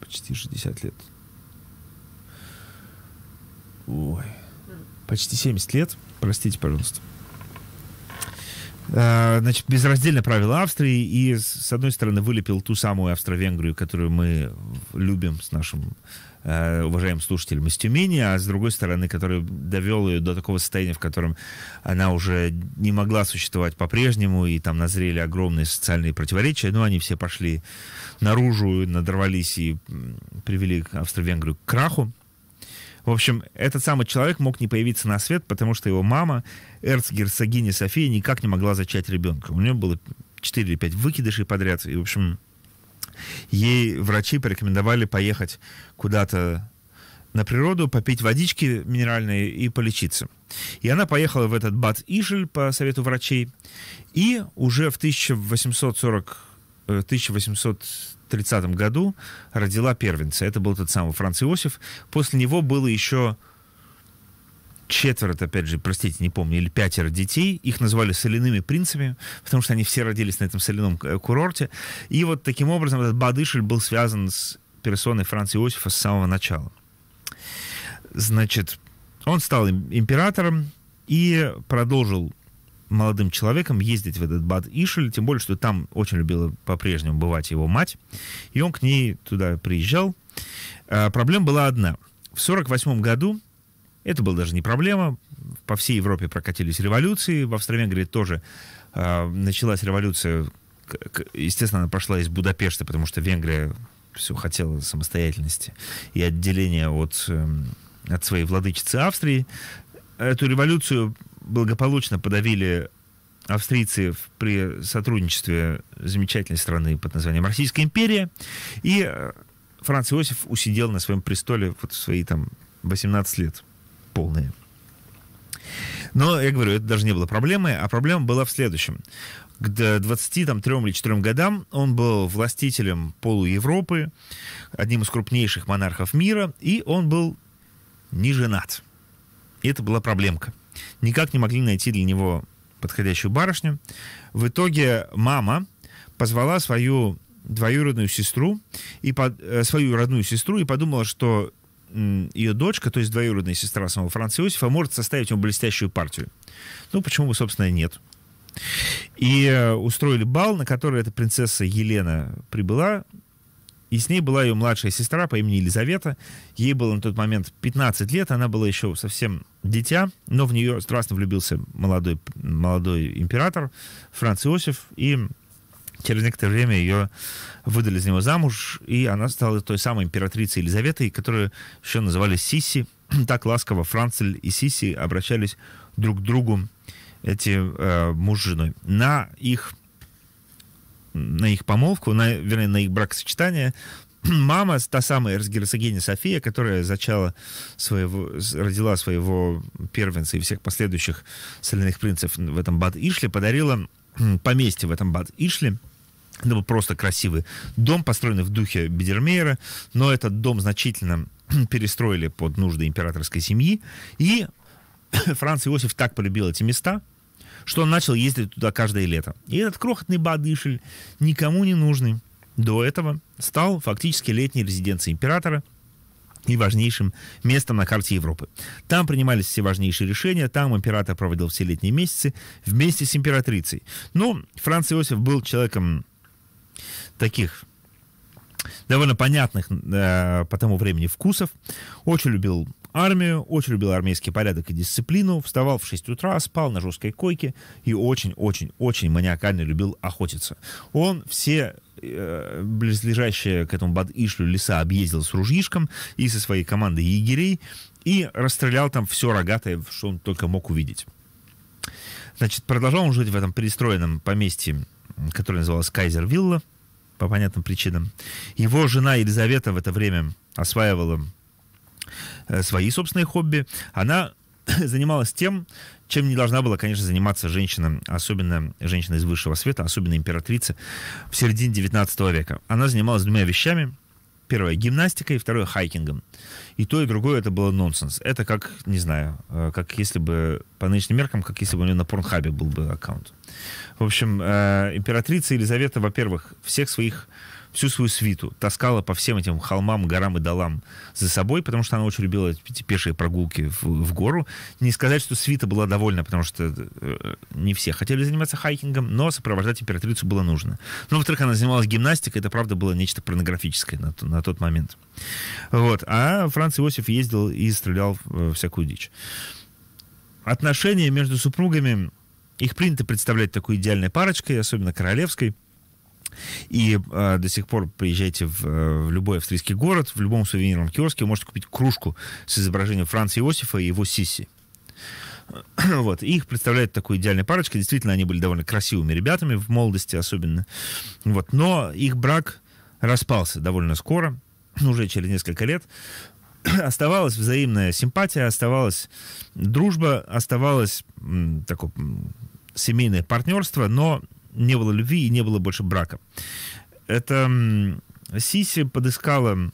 Почти 60 лет ой, почти 70 лет, простите, пожалуйста. А, значит, безраздельно правил Австрии и, с одной стороны, вылепил ту самую Австро-Венгрию, которую мы любим с нашим а, уважаемым слушателем из Тюмени, а с другой стороны, который довел ее до такого состояния, в котором она уже не могла существовать по-прежнему, и там назрели огромные социальные противоречия, но они все пошли наружу, надорвались и привели Австро-Венгрию к краху. В общем, этот самый человек мог не появиться на свет, потому что его мама, эрцгерцогиня София, никак не могла зачать ребенка. У нее было 4 или 5 выкидышей подряд. И, в общем, ей врачи порекомендовали поехать куда-то на природу, попить водички минеральные и полечиться. И она поехала в этот Бат-Ишель по совету врачей. И уже в 1840 1800 30 году родила первенца. Это был тот самый Франц Иосиф. После него было еще четверо, опять же, простите, не помню, или пятеро детей. Их назвали соляными принцами, потому что они все родились на этом соляном э, курорте. И вот таким образом этот Бадышель был связан с персоной Франца Иосифа с самого начала. Значит, он стал императором и продолжил молодым человеком ездить в этот Бад Ишель, тем более, что там очень любила по-прежнему бывать его мать, и он к ней туда приезжал. А, проблема была одна. В 1948 году, это была даже не проблема, по всей Европе прокатились революции, в Австро-Венгрии тоже а, началась революция, естественно, она прошла из Будапешта, потому что Венгрия все хотела самостоятельности и отделения от, эм, от своей владычицы Австрии. Эту революцию благополучно подавили австрийцы при сотрудничестве замечательной страны под названием Российская империя. И э, Франц Иосиф усидел на своем престоле вот свои там 18 лет полные. Но, я говорю, это даже не было проблемой, а проблема была в следующем. К 23 там, 3 или 4 годам он был властителем полуевропы, одним из крупнейших монархов мира, и он был не женат. И это была проблемка никак не могли найти для него подходящую барышню. В итоге мама позвала свою двоюродную сестру и под, э, свою родную сестру и подумала, что ее дочка, то есть двоюродная сестра самого Франца Иосифа, может составить ему блестящую партию. Ну, почему бы, собственно, и нет. И э, устроили бал, на который эта принцесса Елена прибыла, и с ней была ее младшая сестра по имени Елизавета. Ей было на тот момент 15 лет, она была еще совсем дитя, но в нее страстно влюбился молодой, молодой император Франц Иосиф, и через некоторое время ее выдали за него замуж, и она стала той самой императрицей Елизаветой, которую еще называли Сиси. Так ласково Францель и Сиси обращались друг к другу эти э, муж с женой. На их на их помолвку, на, вернее, на их бракосочетание, мама, та самая эрцгерцогиня София, которая зачала своего, родила своего первенца и всех последующих соляных принцев в этом Бад-Ишле, подарила поместье в этом Бад-Ишле. Это был просто красивый дом, построенный в духе Бедермейера, но этот дом значительно перестроили под нужды императорской семьи, и Франц Иосиф так полюбил эти места – что он начал ездить туда каждое лето. И этот крохотный бадышель, никому не нужный, до этого стал фактически летней резиденцией императора и важнейшим местом на карте Европы. Там принимались все важнейшие решения, там император проводил все летние месяцы вместе с императрицей. Но ну, Франц Иосиф был человеком таких довольно понятных э, по тому времени вкусов, очень любил армию, очень любил армейский порядок и дисциплину, вставал в 6 утра, спал на жесткой койке и очень-очень-очень маниакально любил охотиться. Он все э, близлежащие к этому Бад-Ишлю леса объездил с ружьишком и со своей командой егерей и расстрелял там все рогатое, что он только мог увидеть. Значит, продолжал он жить в этом перестроенном поместье, которое называлось Кайзер-Вилла, по понятным причинам. Его жена Елизавета в это время осваивала Э, свои собственные хобби, она занималась тем, чем не должна была, конечно, заниматься женщина, особенно женщина из высшего света, особенно императрица в середине 19 века. Она занималась двумя вещами. Первое – гимнастикой, второе – хайкингом. И то, и другое – это было нонсенс. Это как, не знаю, э, как если бы, по нынешним меркам, как если бы у нее на Порнхабе был бы аккаунт. В общем, э, императрица Елизавета, во-первых, всех своих всю свою свиту, таскала по всем этим холмам, горам и долам за собой, потому что она очень любила эти пешие прогулки в, в гору. Не сказать, что свита была довольна, потому что э, не все хотели заниматься хайкингом, но сопровождать императрицу было нужно. Ну, во-вторых, она занималась гимнастикой, это, правда, было нечто порнографическое на, на тот момент. Вот. А Франц Иосиф ездил и стрелял э, всякую дичь. Отношения между супругами их принято представлять такой идеальной парочкой, особенно королевской – и э, до сих пор приезжайте в, э, в любой австрийский город, в любом сувенирном киоске, можете купить кружку с изображением Франца Иосифа и его сиси. Вот. И их представляют такой идеальной парочкой. Действительно, они были довольно красивыми ребятами в молодости особенно. Вот. Но их брак распался довольно скоро, уже через несколько лет. Оставалась взаимная симпатия, оставалась дружба, оставалось такое семейное партнерство, но не было любви и не было больше брака. Это Сиси подыскала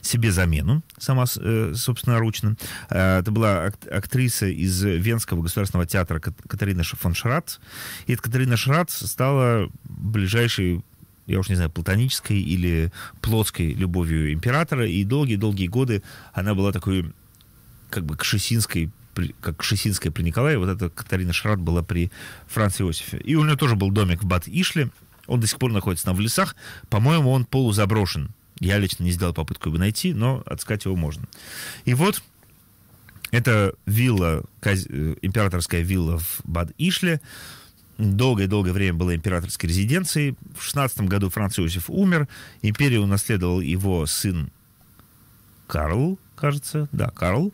себе замену сама э, собственноручно. Э, это была актриса из Венского государственного театра Катарина фон Шрац. И эта Катарина Шрац стала ближайшей я уж не знаю, платонической или плотской любовью императора. И долгие-долгие годы она была такой как бы кшесинской при, как Шесинская при Николае, вот эта Катарина Шрат была при Франц Иосифе. И у нее тоже был домик в Бат-Ишле, он до сих пор находится там в лесах, по-моему, он полузаброшен. Я лично не сделал попытку его найти, но отскать его можно. И вот это вилла, э, императорская вилла в Бад-Ишле, долгое-долгое время была императорской резиденцией. В 16 году Франц Иосиф умер. Империю унаследовал его сын Карл, кажется. Да, Карл.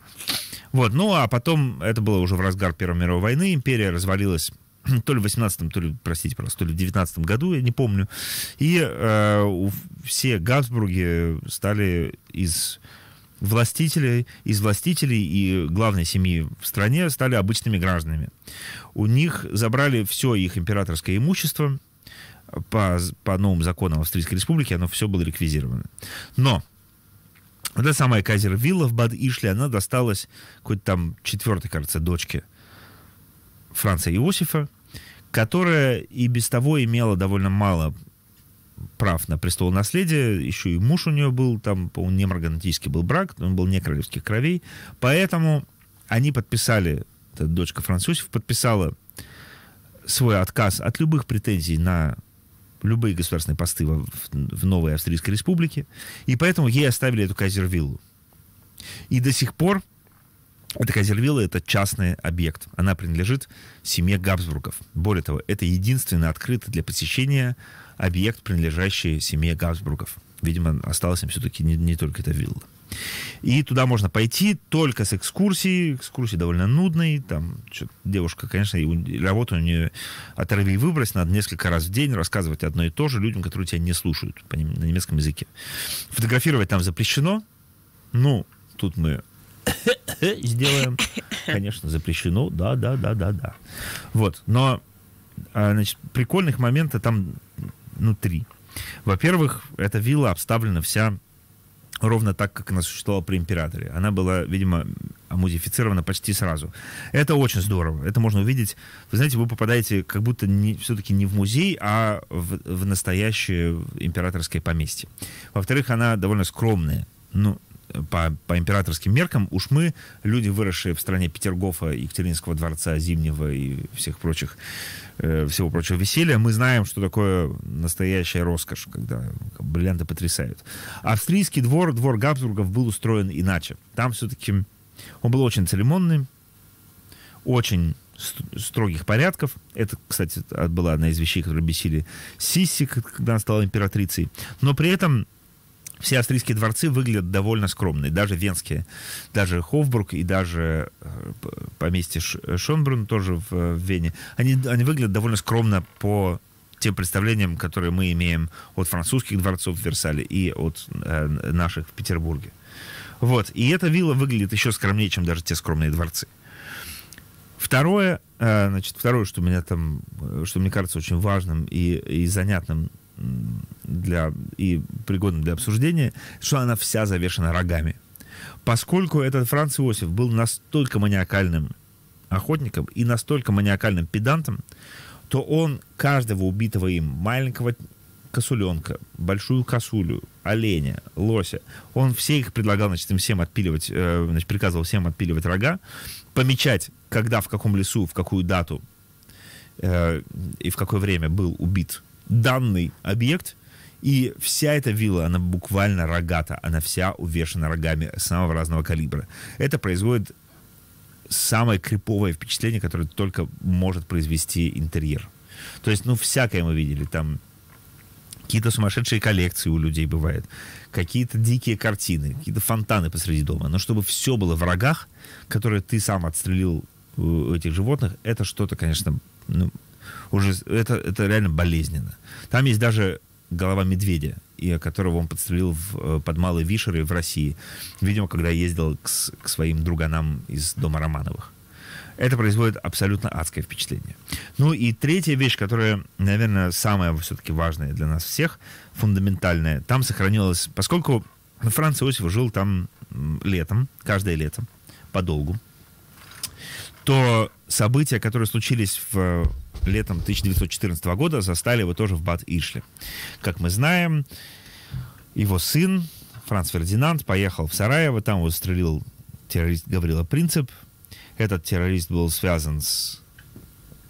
Вот, ну а потом, это было уже в разгар Первой мировой войны, империя развалилась то ли в 18-м, то ли, простите, просто, то ли в 19 году, я не помню. И э, у, все Габсбурги стали из властителей, из властителей и главной семьи в стране стали обычными гражданами. У них забрали все их императорское имущество, по, по новым законам Австрийской Республики оно все было реквизировано. Но вот эта самая Казер Вилла в Бад-Ишле, она досталась какой-то там четвертой, кажется, дочке Франца Иосифа, которая и без того имела довольно мало прав на престол наследия, еще и муж у нее был, там, по-моему, не марганатийский был брак, он был не королевских кровей, поэтому они подписали, дочка Французев подписала свой отказ от любых претензий на любые государственные посты в, в новой Австрийской республике, и поэтому ей оставили эту кайзервиллу. И до сих пор эта кайзервилла – это частный объект. Она принадлежит семье Габсбургов. Более того, это единственный открытый для посещения объект, принадлежащий семье Габсбургов. Видимо, осталось им все-таки не, не только эта вилла. И туда можно пойти только с экскурсией. Экскурсии довольно нудные. Там девушка, конечно, и работа у нее оторви и выбрось. Надо несколько раз в день рассказывать одно и то же людям, которые тебя не слушают по ним, на немецком языке. Фотографировать там запрещено. Ну, тут мы сделаем. Конечно, запрещено. Да, да, да, да, да. Вот. Но а, значит, прикольных моментов там ну, три. Во-первых, эта вилла обставлена вся ровно так, как она существовала при императоре. Она была, видимо, модифицирована почти сразу. Это очень здорово. Это можно увидеть. Вы знаете, вы попадаете как будто не, все-таки не в музей, а в, в настоящее императорское поместье. Во-вторых, она довольно скромная. Ну, по, по императорским меркам, уж мы, люди, выросшие в стране Петергофа, Екатеринского дворца, Зимнего и всех прочих, э, всего прочего веселья, мы знаем, что такое настоящая роскошь, когда бриллианты потрясают. Австрийский двор, двор Габсбургов, был устроен иначе. Там все-таки он был очень церемонный, очень строгих порядков. Это, кстати, была одна из вещей, которые бесили Сиси, когда она стала императрицей. Но при этом все австрийские дворцы выглядят довольно скромные, даже венские, даже Хофбург и даже э, поместье э, Шонбрун тоже э, в, Вене, они, они выглядят довольно скромно по тем представлениям, которые мы имеем от французских дворцов в Версале и от э, наших в Петербурге. Вот. И эта вилла выглядит еще скромнее, чем даже те скромные дворцы. Второе, э, значит, второе, что меня там, что мне кажется очень важным и, и занятным для, и пригодна для обсуждения, что она вся завешена рогами. Поскольку этот Франц Иосиф был настолько маниакальным охотником и настолько маниакальным педантом, то он каждого убитого им маленького косуленка, большую косулю, оленя, лося. Он все их предлагал, значит, им всем отпиливать, э, значит, приказывал всем отпиливать рога, помечать, когда, в каком лесу, в какую дату э, и в какое время был убит данный объект, и вся эта вилла, она буквально рогата, она вся увешана рогами самого разного калибра. Это производит самое криповое впечатление, которое только может произвести интерьер. То есть, ну, всякое мы видели. Там какие-то сумасшедшие коллекции у людей бывает, какие-то дикие картины, какие-то фонтаны посреди дома. Но чтобы все было в рогах, которые ты сам отстрелил у этих животных, это что-то, конечно, ну, уже это, это реально болезненно. Там есть даже голова медведя, и э, которого он подстрелил в, э, под Малой Вишерой в России, видимо, когда ездил к, к своим друганам из дома Романовых. Это производит абсолютно адское впечатление. Ну и третья вещь, которая, наверное, самая все-таки важная для нас всех, фундаментальная, там сохранилось, поскольку Франц Иосиф жил там летом, каждое лето, подолгу, то события, которые случились в летом 1914 года застали его тоже в Бад-Ишле. Как мы знаем, его сын Франц Фердинанд поехал в Сараево, там устрелил террорист Гаврила Принцип. Этот террорист был связан с...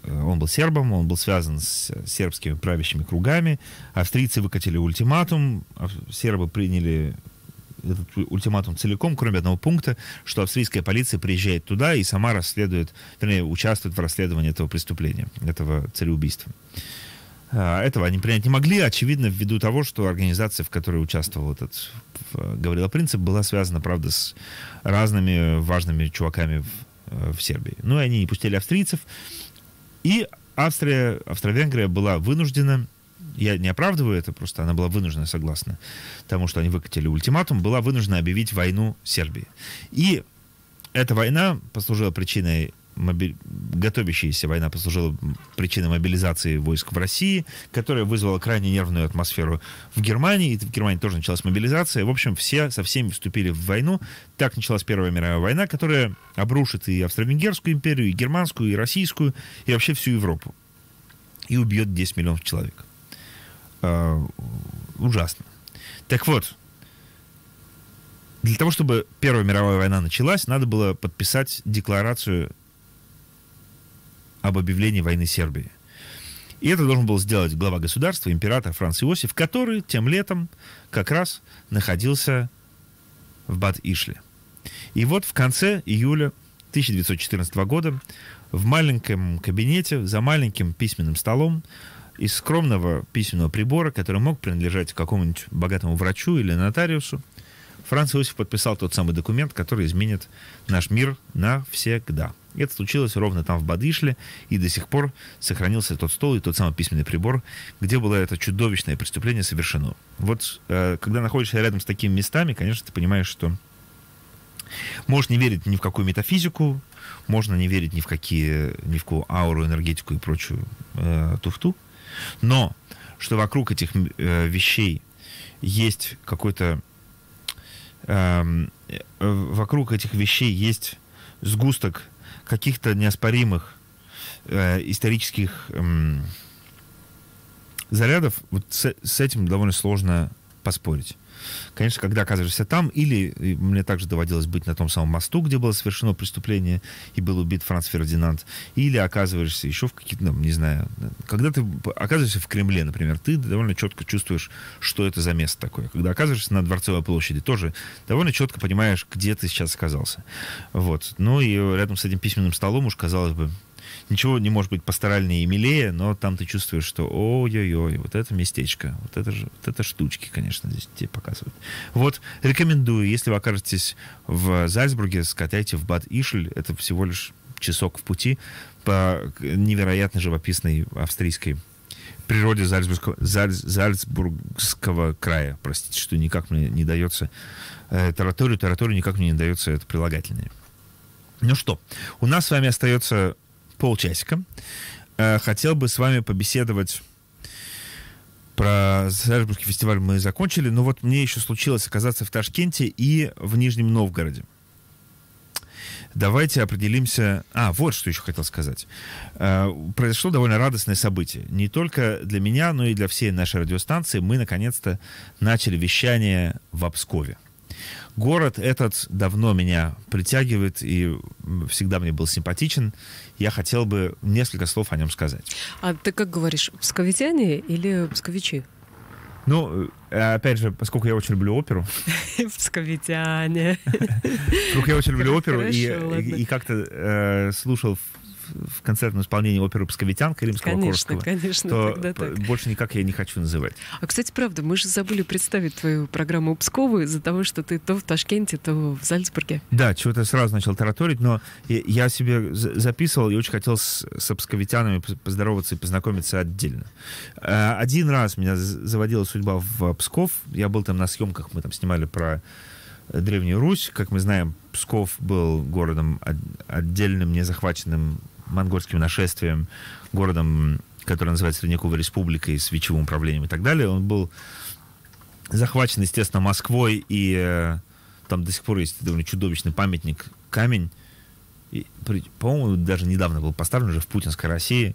Э, он был сербом, он был связан с э, сербскими правящими кругами. Австрийцы выкатили ультиматум, а, сербы приняли этот ультиматум целиком, кроме одного пункта, что австрийская полиция приезжает туда и сама расследует, вернее, участвует в расследовании этого преступления, этого целеубийства. А, этого они принять не могли, очевидно, ввиду того, что организация, в которой участвовал этот Гаврила Принцип, была связана, правда, с разными важными чуваками в, э, в Сербии. Ну, и они не пустили австрийцев. И Австрия, Австро-Венгрия была вынуждена я не оправдываю это, просто она была вынуждена, согласно тому, что они выкатили ультиматум, была вынуждена объявить войну Сербии. И эта война послужила причиной моби... готовящаяся война послужила причиной мобилизации войск в России, которая вызвала крайне нервную атмосферу в Германии. И в Германии тоже началась мобилизация. В общем, все со всеми вступили в войну. Так началась Первая мировая война, которая обрушит и Австро-Венгерскую империю, и Германскую, и Российскую, и вообще всю Европу. И убьет 10 миллионов человек. Э, ужасно. Так вот, для того, чтобы Первая мировая война началась, надо было подписать декларацию об объявлении войны Сербии. И это должен был сделать глава государства, император Франц Иосиф, который тем летом как раз находился в Бат-Ишле. И вот в конце июля 1914 года в маленьком кабинете, за маленьким письменным столом из скромного письменного прибора, который мог принадлежать какому-нибудь богатому врачу или нотариусу, Франц Иосиф подписал тот самый документ, который изменит наш мир навсегда. Это случилось ровно там, в Бадышле, и до сих пор сохранился тот стол и тот самый письменный прибор, где было это чудовищное преступление совершено. Вот э, когда находишься рядом с такими местами, конечно, ты понимаешь, что можешь не верить ни в какую метафизику, можно не верить ни в какие, ни в какую ауру, энергетику и прочую э, туфту, -ту, но что вокруг этих э, вещей есть какой-то... Эм, э, вокруг этих вещей есть сгусток каких-то неоспоримых э, исторических э, зарядов, вот с, с этим довольно сложно поспорить. Конечно, когда оказываешься там, или мне также доводилось быть на том самом мосту, где было совершено преступление и был убит Франц Фердинанд, или оказываешься еще в каких-то, ну, не знаю, когда ты оказываешься в Кремле, например, ты довольно четко чувствуешь, что это за место такое. Когда оказываешься на Дворцовой площади, тоже довольно четко понимаешь, где ты сейчас оказался. Вот. Ну и рядом с этим письменным столом уж, казалось бы, ничего не может быть пасторальнее и милее, но там ты чувствуешь, что ой-ой-ой, вот это местечко, вот это же, вот это штучки, конечно, здесь тебе показывают. Вот, рекомендую, если вы окажетесь в Зальцбурге, скатайте в Бад Ишль, это всего лишь часок в пути по невероятно живописной австрийской природе Зальцбургского, Зальц, Зальцбургского края. Простите, что никак мне не дается э, тараторию, тараторию никак мне не дается это прилагательное. Ну что, у нас с вами остается полчасика. Э, хотел бы с вами побеседовать про Зальцбургский фестиваль мы закончили, но вот мне еще случилось оказаться в Ташкенте и в Нижнем Новгороде. Давайте определимся... А, вот что еще хотел сказать. Э, произошло довольно радостное событие. Не только для меня, но и для всей нашей радиостанции мы, наконец-то, начали вещание в Обскове город этот давно меня притягивает и всегда мне был симпатичен. Я хотел бы несколько слов о нем сказать. А ты как говоришь, псковитяне или псковичи? Ну, э, опять же, поскольку я очень люблю оперу. Псковитяне. Поскольку я очень люблю оперу и как-то э, слушал в концертном исполнении оперы «Псковитянка» римского конечно, Корского, конечно, то э, так. больше никак я не хочу называть. А, кстати, правда, мы же забыли представить твою программу Пскова из-за того, что ты то в Ташкенте, то в Зальцбурге. Да, чего-то сразу начал тараторить, но я себе записывал и очень хотел с, с псковитянами поздороваться и познакомиться отдельно. Э, один раз меня заводила судьба в Псков. Я был там на съемках, мы там снимали про э, Древнюю Русь. Как мы знаем, Псков был городом отдельным, незахваченным монгольским нашествием, городом, который называется Средняковой республикой, с вечевым управлением и так далее. Он был захвачен, естественно, Москвой, и э, там до сих пор есть довольно чудовищный памятник, камень. по-моему, даже недавно был поставлен уже в путинской России.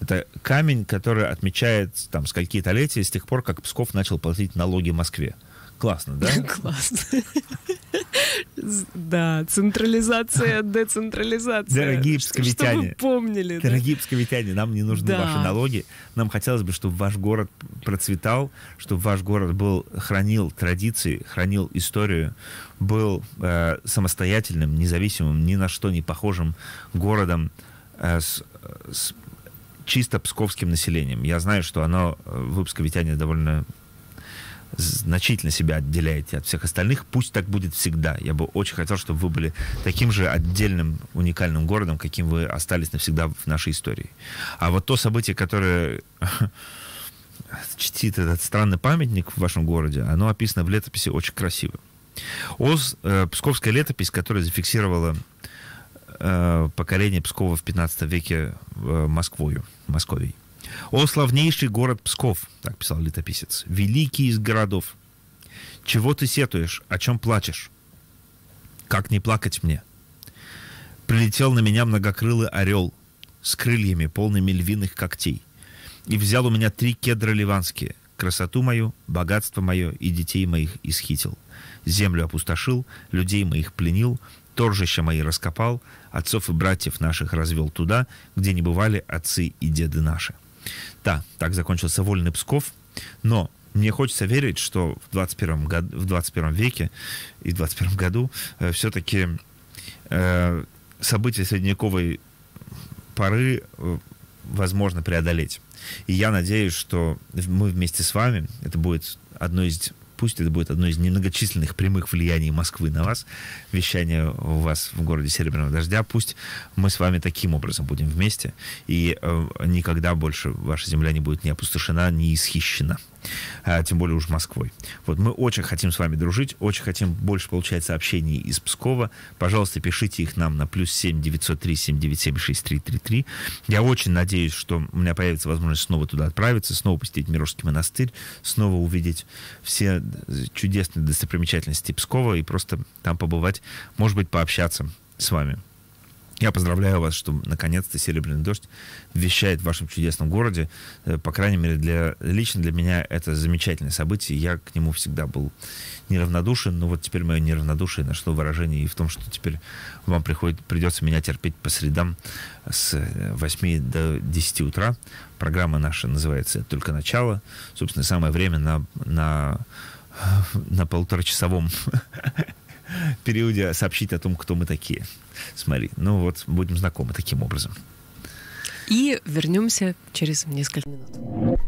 Это камень, который отмечает там с какие-то летия с тех пор, как Псков начал платить налоги Москве. Классно, да? Классно. Да, централизация, децентрализация. Дорогие псковитяне. Чтобы помнили. Дорогие да. псковитяне, нам не нужны ваши налоги. Нам хотелось бы, чтобы ваш город процветал, чтобы ваш город был, хранил традиции, хранил историю, был э, самостоятельным, независимым, ни на что не похожим городом э, с, с чисто псковским населением. Я знаю, что оно, э, вы, псковитяне, довольно значительно себя отделяете от всех остальных. Пусть так будет всегда. Я бы очень хотел, чтобы вы были таким же отдельным, уникальным городом, каким вы остались навсегда в нашей истории. А вот то событие, которое чтит этот странный памятник в вашем городе, оно описано в летописи очень красиво. Оз, э, псковская летопись, которая зафиксировала э, поколение Пскова в 15 веке э, Москвою, Московией. О, славнейший город Псков, так писал летописец, великий из городов. Чего ты сетуешь, о чем плачешь? Как не плакать мне? Прилетел на меня многокрылый орел с крыльями, полными львиных когтей, и взял у меня три кедра ливанские, красоту мою, богатство мое и детей моих исхитил. Землю опустошил, людей моих пленил, торжища мои раскопал, отцов и братьев наших развел туда, где не бывали отцы и деды наши. Да, так закончился вольный Псков, но мне хочется верить, что в 21, году, в 21 веке и в 21 году э, все-таки э, события средневековой поры э, возможно преодолеть. И я надеюсь, что мы вместе с вами, это будет одно из пусть это будет одно из немногочисленных прямых влияний Москвы на вас, вещание у вас в городе Серебряного Дождя, пусть мы с вами таким образом будем вместе, и э, никогда больше ваша земля не будет не опустошена, не исхищена. А, тем более уж Москвой. Вот мы очень хотим с вами дружить, очень хотим больше получать сообщений из Пскова. Пожалуйста, пишите их нам на плюс 7 903 797 6333. Я очень надеюсь, что у меня появится возможность снова туда отправиться, снова посетить Мирожский монастырь, снова увидеть все чудесные достопримечательности Пскова и просто там побывать, может быть, пообщаться с вами. Я поздравляю вас, что наконец-то «Серебряный дождь» вещает в вашем чудесном городе. Э, по крайней мере, для, лично для меня это замечательное событие. Я к нему всегда был неравнодушен, но вот теперь мое неравнодушие нашло выражение и в том, что теперь вам приходит, придется меня терпеть по средам с 8 э, до 10 утра. Программа наша называется «Только начало». Собственно, самое время на, на, э, на полуторачасовом периоде сообщить о том, кто мы такие. Смотри, ну вот будем знакомы таким образом. И вернемся через несколько минут.